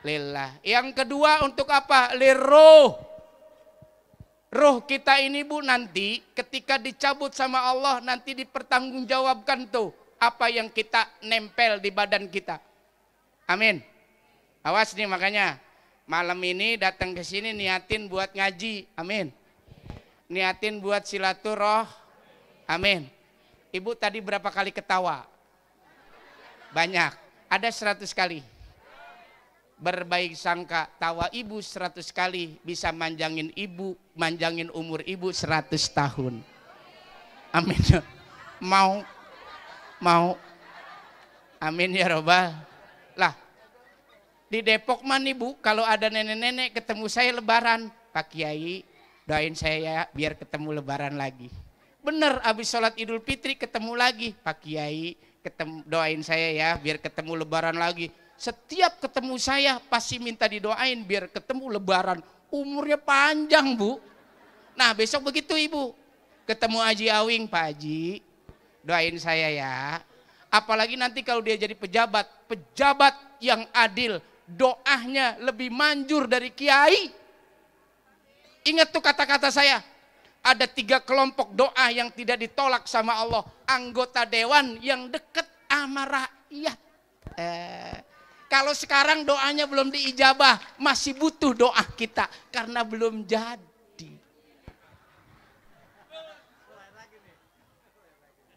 lillah. Yang kedua untuk apa? Liruh. Ruh kita ini bu nanti ketika dicabut sama Allah nanti dipertanggungjawabkan tuh apa yang kita nempel di badan kita. Amin. Awas nih makanya malam ini datang ke sini niatin buat ngaji. Amin. Niatin buat silaturah. Amin. Ibu tadi berapa kali ketawa? Banyak. Ada seratus kali berbaik sangka tawa ibu seratus kali bisa manjangin ibu manjangin umur ibu seratus tahun amin mau mau amin ya robbal lah di Depok mana ibu kalau ada nenek-nenek ketemu saya lebaran Pak Kiai doain saya ya, biar ketemu lebaran lagi bener abis sholat idul fitri ketemu lagi Pak Kiai ketemu doain saya ya biar ketemu lebaran lagi setiap ketemu saya pasti minta didoain biar ketemu lebaran. Umurnya panjang bu. Nah besok begitu ibu. Ketemu Haji Awing Pak Haji. Doain saya ya. Apalagi nanti kalau dia jadi pejabat. Pejabat yang adil. doanya lebih manjur dari kiai. Ingat tuh kata-kata saya. Ada tiga kelompok doa yang tidak ditolak sama Allah. Anggota dewan yang dekat sama rakyat. Eh, kalau sekarang doanya belum diijabah, masih butuh doa kita karena belum jadi.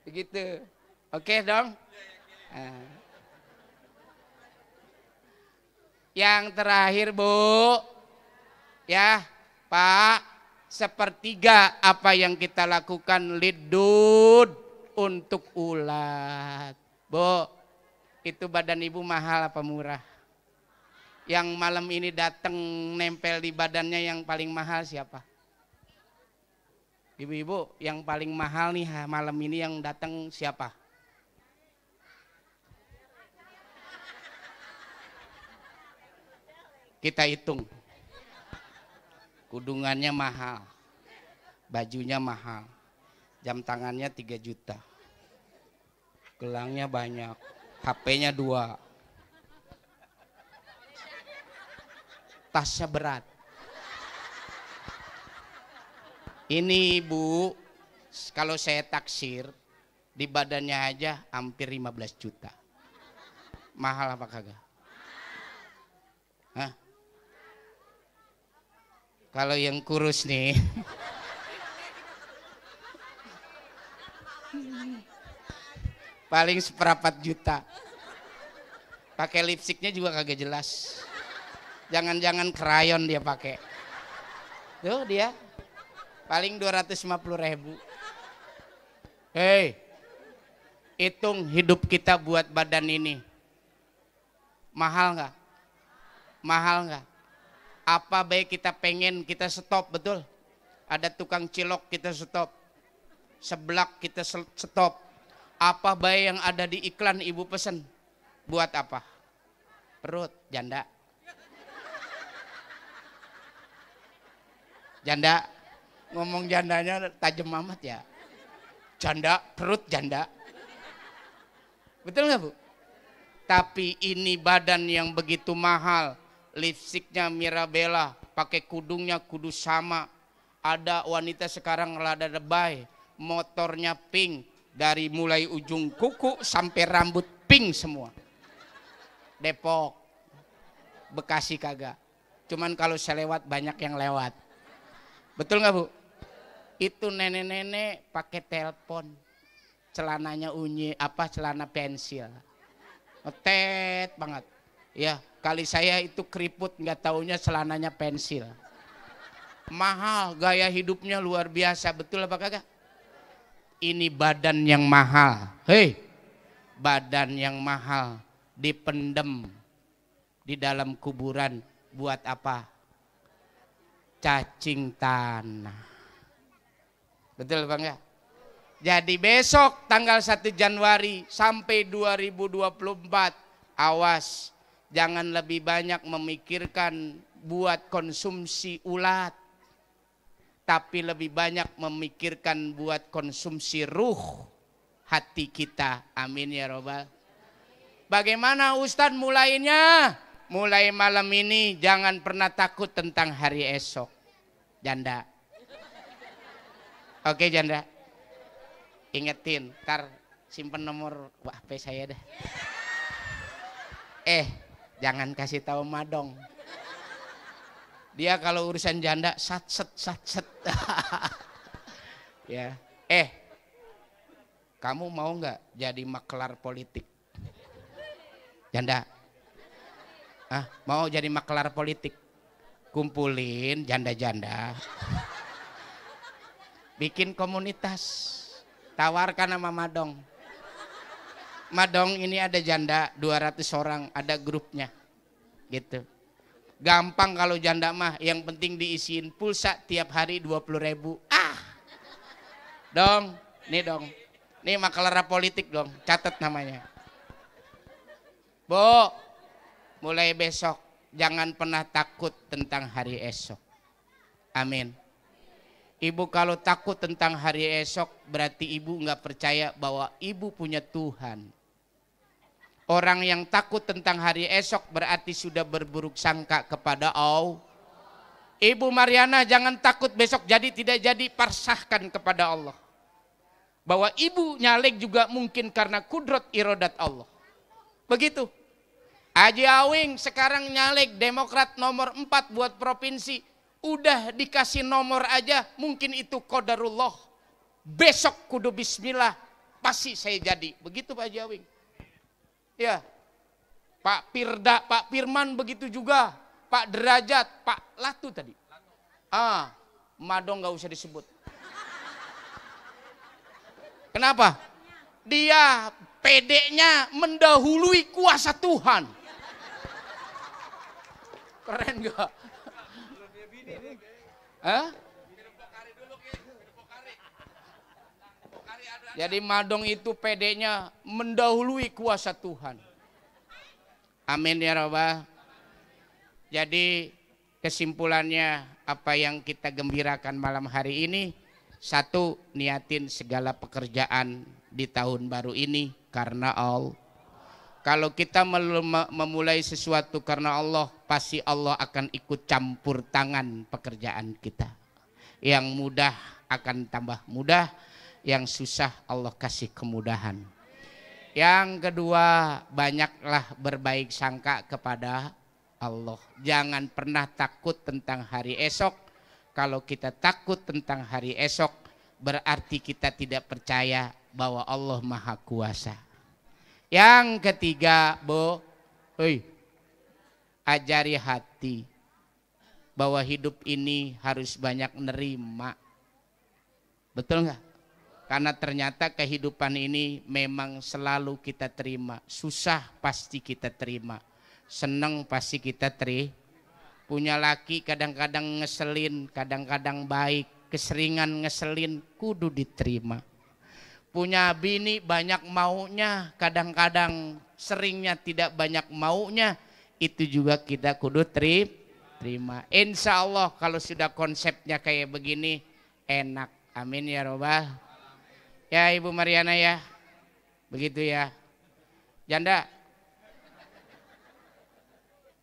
Begitu. Oke dong? Ah. Yang terakhir, Bu. Ya, Pak, sepertiga apa yang kita lakukan lidud untuk ulat. Bu, itu badan ibu mahal apa murah? Yang malam ini datang nempel di badannya yang paling mahal siapa? Ibu-ibu, yang paling mahal nih malam ini yang datang siapa? Kita hitung. Kudungannya mahal. Bajunya mahal. Jam tangannya 3 juta. Gelangnya banyak HP-nya dua. Tasnya berat. Ini ibu, kalau saya taksir, di badannya aja hampir 15 juta. Mahal apa kagak? Hah? Kalau yang kurus nih, <laughs> paling seperempat juta pakai lipsticknya juga kagak jelas jangan-jangan krayon dia pakai tuh dia paling 250 ribu hei hitung hidup kita buat badan ini mahal nggak mahal nggak apa baik kita pengen kita stop betul ada tukang cilok kita stop seblak kita stop apa baik yang ada di iklan ibu pesen? Buat apa? Perut, janda. Janda, ngomong jandanya tajam amat ya. Janda, perut janda. Betul nggak bu? Tapi ini badan yang begitu mahal, lipstiknya Mirabella, pakai kudungnya kudu sama. Ada wanita sekarang ngelada debay motornya pink, dari mulai ujung kuku sampai rambut pink semua. Depok, Bekasi kagak. Cuman kalau saya lewat banyak yang lewat. Betul nggak bu? Itu nenek-nenek pakai telepon, celananya unyi, apa celana pensil, ngetet banget. Ya kali saya itu keriput nggak taunya celananya pensil. Mahal, gaya hidupnya luar biasa, betul apa kagak? ini badan yang mahal. Hei, badan yang mahal dipendem di dalam kuburan buat apa? Cacing tanah. Betul Bang ya? Jadi besok tanggal 1 Januari sampai 2024 awas jangan lebih banyak memikirkan buat konsumsi ulat tapi lebih banyak memikirkan buat konsumsi ruh hati kita. Amin ya robbal. Bagaimana Ustadz mulainya? Mulai malam ini jangan pernah takut tentang hari esok. Janda. Oke janda. Ingetin, ntar simpen nomor HP saya deh. Eh, jangan kasih tahu madong. Dia kalau urusan janda sat set sat set. <laughs> ya. Eh. Kamu mau nggak jadi maklar politik? Janda. Ah, mau jadi maklar politik? Kumpulin janda-janda. Bikin komunitas. Tawarkan sama Madong. Madong ini ada janda 200 orang, ada grupnya. Gitu Gampang kalau janda mah, yang penting diisiin pulsa tiap hari 20 ribu. Ah, dong, nih dong. Nih makalah politik dong, catat namanya. Bu, mulai besok jangan pernah takut tentang hari esok. Amin. Ibu kalau takut tentang hari esok berarti ibu nggak percaya bahwa ibu punya Tuhan. Orang yang takut tentang hari esok berarti sudah berburuk sangka kepada Allah. Ibu Mariana jangan takut besok jadi tidak jadi persahkan kepada Allah. Bahwa ibu nyalek juga mungkin karena kudrot irodat Allah. Begitu. Aji Awing sekarang nyalek demokrat nomor 4 buat provinsi. Udah dikasih nomor aja mungkin itu kodarullah. Besok kudu bismillah pasti saya jadi. Begitu Pak Aji Awing. Ya. Pak Pirda, Pak Firman begitu juga. Pak Derajat, Pak Latu tadi. Ah, Madong nggak usah disebut. Kenapa? Dia pedeknya mendahului kuasa Tuhan. Keren gak? Hah? Jadi madong itu pedenya mendahului kuasa Tuhan. Amin ya Rabbah. Jadi kesimpulannya apa yang kita gembirakan malam hari ini. Satu, niatin segala pekerjaan di tahun baru ini karena Allah. Kalau kita memulai sesuatu karena Allah, pasti Allah akan ikut campur tangan pekerjaan kita. Yang mudah akan tambah mudah, yang susah Allah kasih kemudahan. Yang kedua, banyaklah berbaik sangka kepada Allah. Jangan pernah takut tentang hari esok. Kalau kita takut tentang hari esok, berarti kita tidak percaya bahwa Allah Maha Kuasa. Yang ketiga, Bo, hey, ajari hati bahwa hidup ini harus banyak nerima. Betul nggak? Karena ternyata kehidupan ini memang selalu kita terima. Susah pasti kita terima. Senang pasti kita teri, Punya laki kadang-kadang ngeselin, kadang-kadang baik. Keseringan ngeselin, kudu diterima. Punya bini banyak maunya, kadang-kadang seringnya tidak banyak maunya. Itu juga kita kudu teri, terima. Insya Allah kalau sudah konsepnya kayak begini, enak. Amin ya robbal Ya Ibu Mariana ya. Begitu ya. Janda.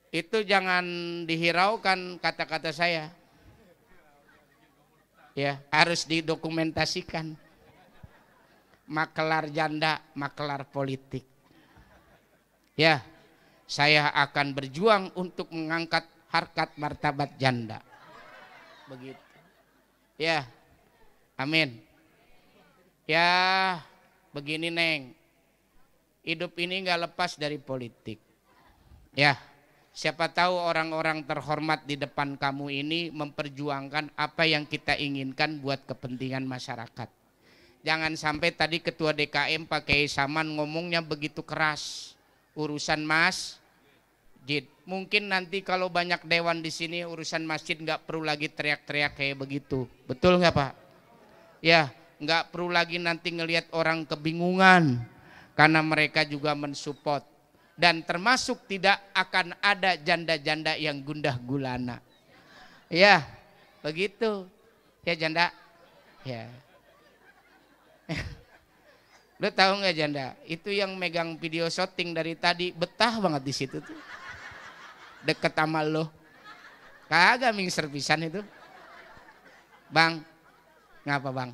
Itu jangan dihiraukan kata-kata saya. Ya, harus didokumentasikan. Makelar janda, makelar politik. Ya, saya akan berjuang untuk mengangkat harkat martabat janda. Begitu. Ya. Amin. Ya, begini Neng. Hidup ini nggak lepas dari politik. Ya, siapa tahu orang-orang terhormat di depan kamu ini memperjuangkan apa yang kita inginkan buat kepentingan masyarakat. Jangan sampai tadi ketua DKM pakai saman ngomongnya begitu keras. Urusan mas, masjid. Mungkin nanti kalau banyak dewan di sini urusan masjid nggak perlu lagi teriak-teriak kayak begitu. Betul nggak Pak? Ya, nggak perlu lagi nanti ngelihat orang kebingungan karena mereka juga mensupport dan termasuk tidak akan ada janda-janda yang gundah gulana. Ya, begitu. Ya janda. Ya. <laughs> Lu tahu nggak janda? Itu yang megang video shooting dari tadi betah banget di situ tuh. Deket sama lo. Kagak mingser pisan itu. Bang, ngapa bang?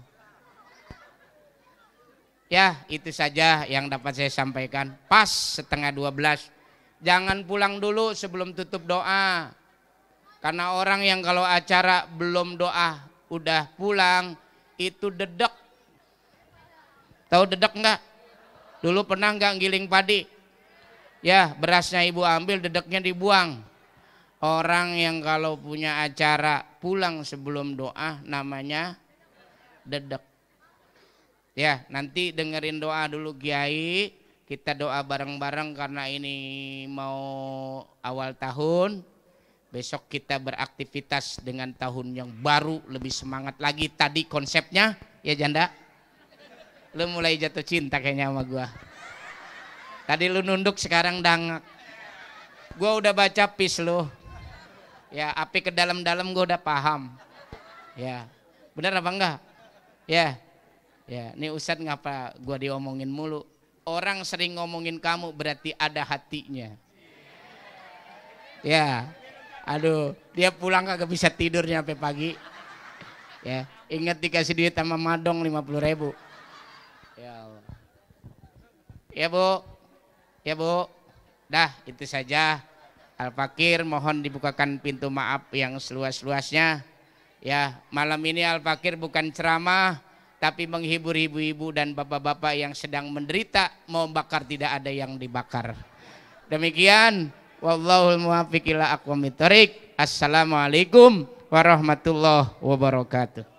Ya itu saja yang dapat saya sampaikan. Pas setengah 12. Jangan pulang dulu sebelum tutup doa. Karena orang yang kalau acara belum doa udah pulang itu dedek. Tahu dedek enggak? Dulu pernah enggak giling padi? Ya berasnya ibu ambil dedeknya dibuang. Orang yang kalau punya acara pulang sebelum doa namanya dedek. Ya, nanti dengerin doa dulu Kiai. Kita doa bareng-bareng karena ini mau awal tahun. Besok kita beraktivitas dengan tahun yang baru lebih semangat lagi. Tadi konsepnya ya janda. Lu mulai jatuh cinta kayaknya sama gua. Tadi lu nunduk sekarang dangak. Gua udah baca pis lu. Ya, api ke dalam-dalam gua udah paham. Ya. Benar apa enggak? Ya Ya, ini Ustadz ngapa gua diomongin mulu? Orang sering ngomongin kamu berarti ada hatinya. Ya, aduh, dia pulang kagak bisa tidurnya sampai pagi. Ya, ingat dikasih duit sama madong lima puluh ribu. Ya Allah. Ya Bu, ya Bu, dah itu saja. Al-Fakir mohon dibukakan pintu maaf yang seluas-luasnya. Ya, malam ini Al-Fakir bukan ceramah, tapi menghibur ibu-ibu dan bapak-bapak yang sedang menderita mau bakar tidak ada yang dibakar. Demikian wallahul muwaffiq ila aqwamit Assalamualaikum warahmatullahi wabarakatuh.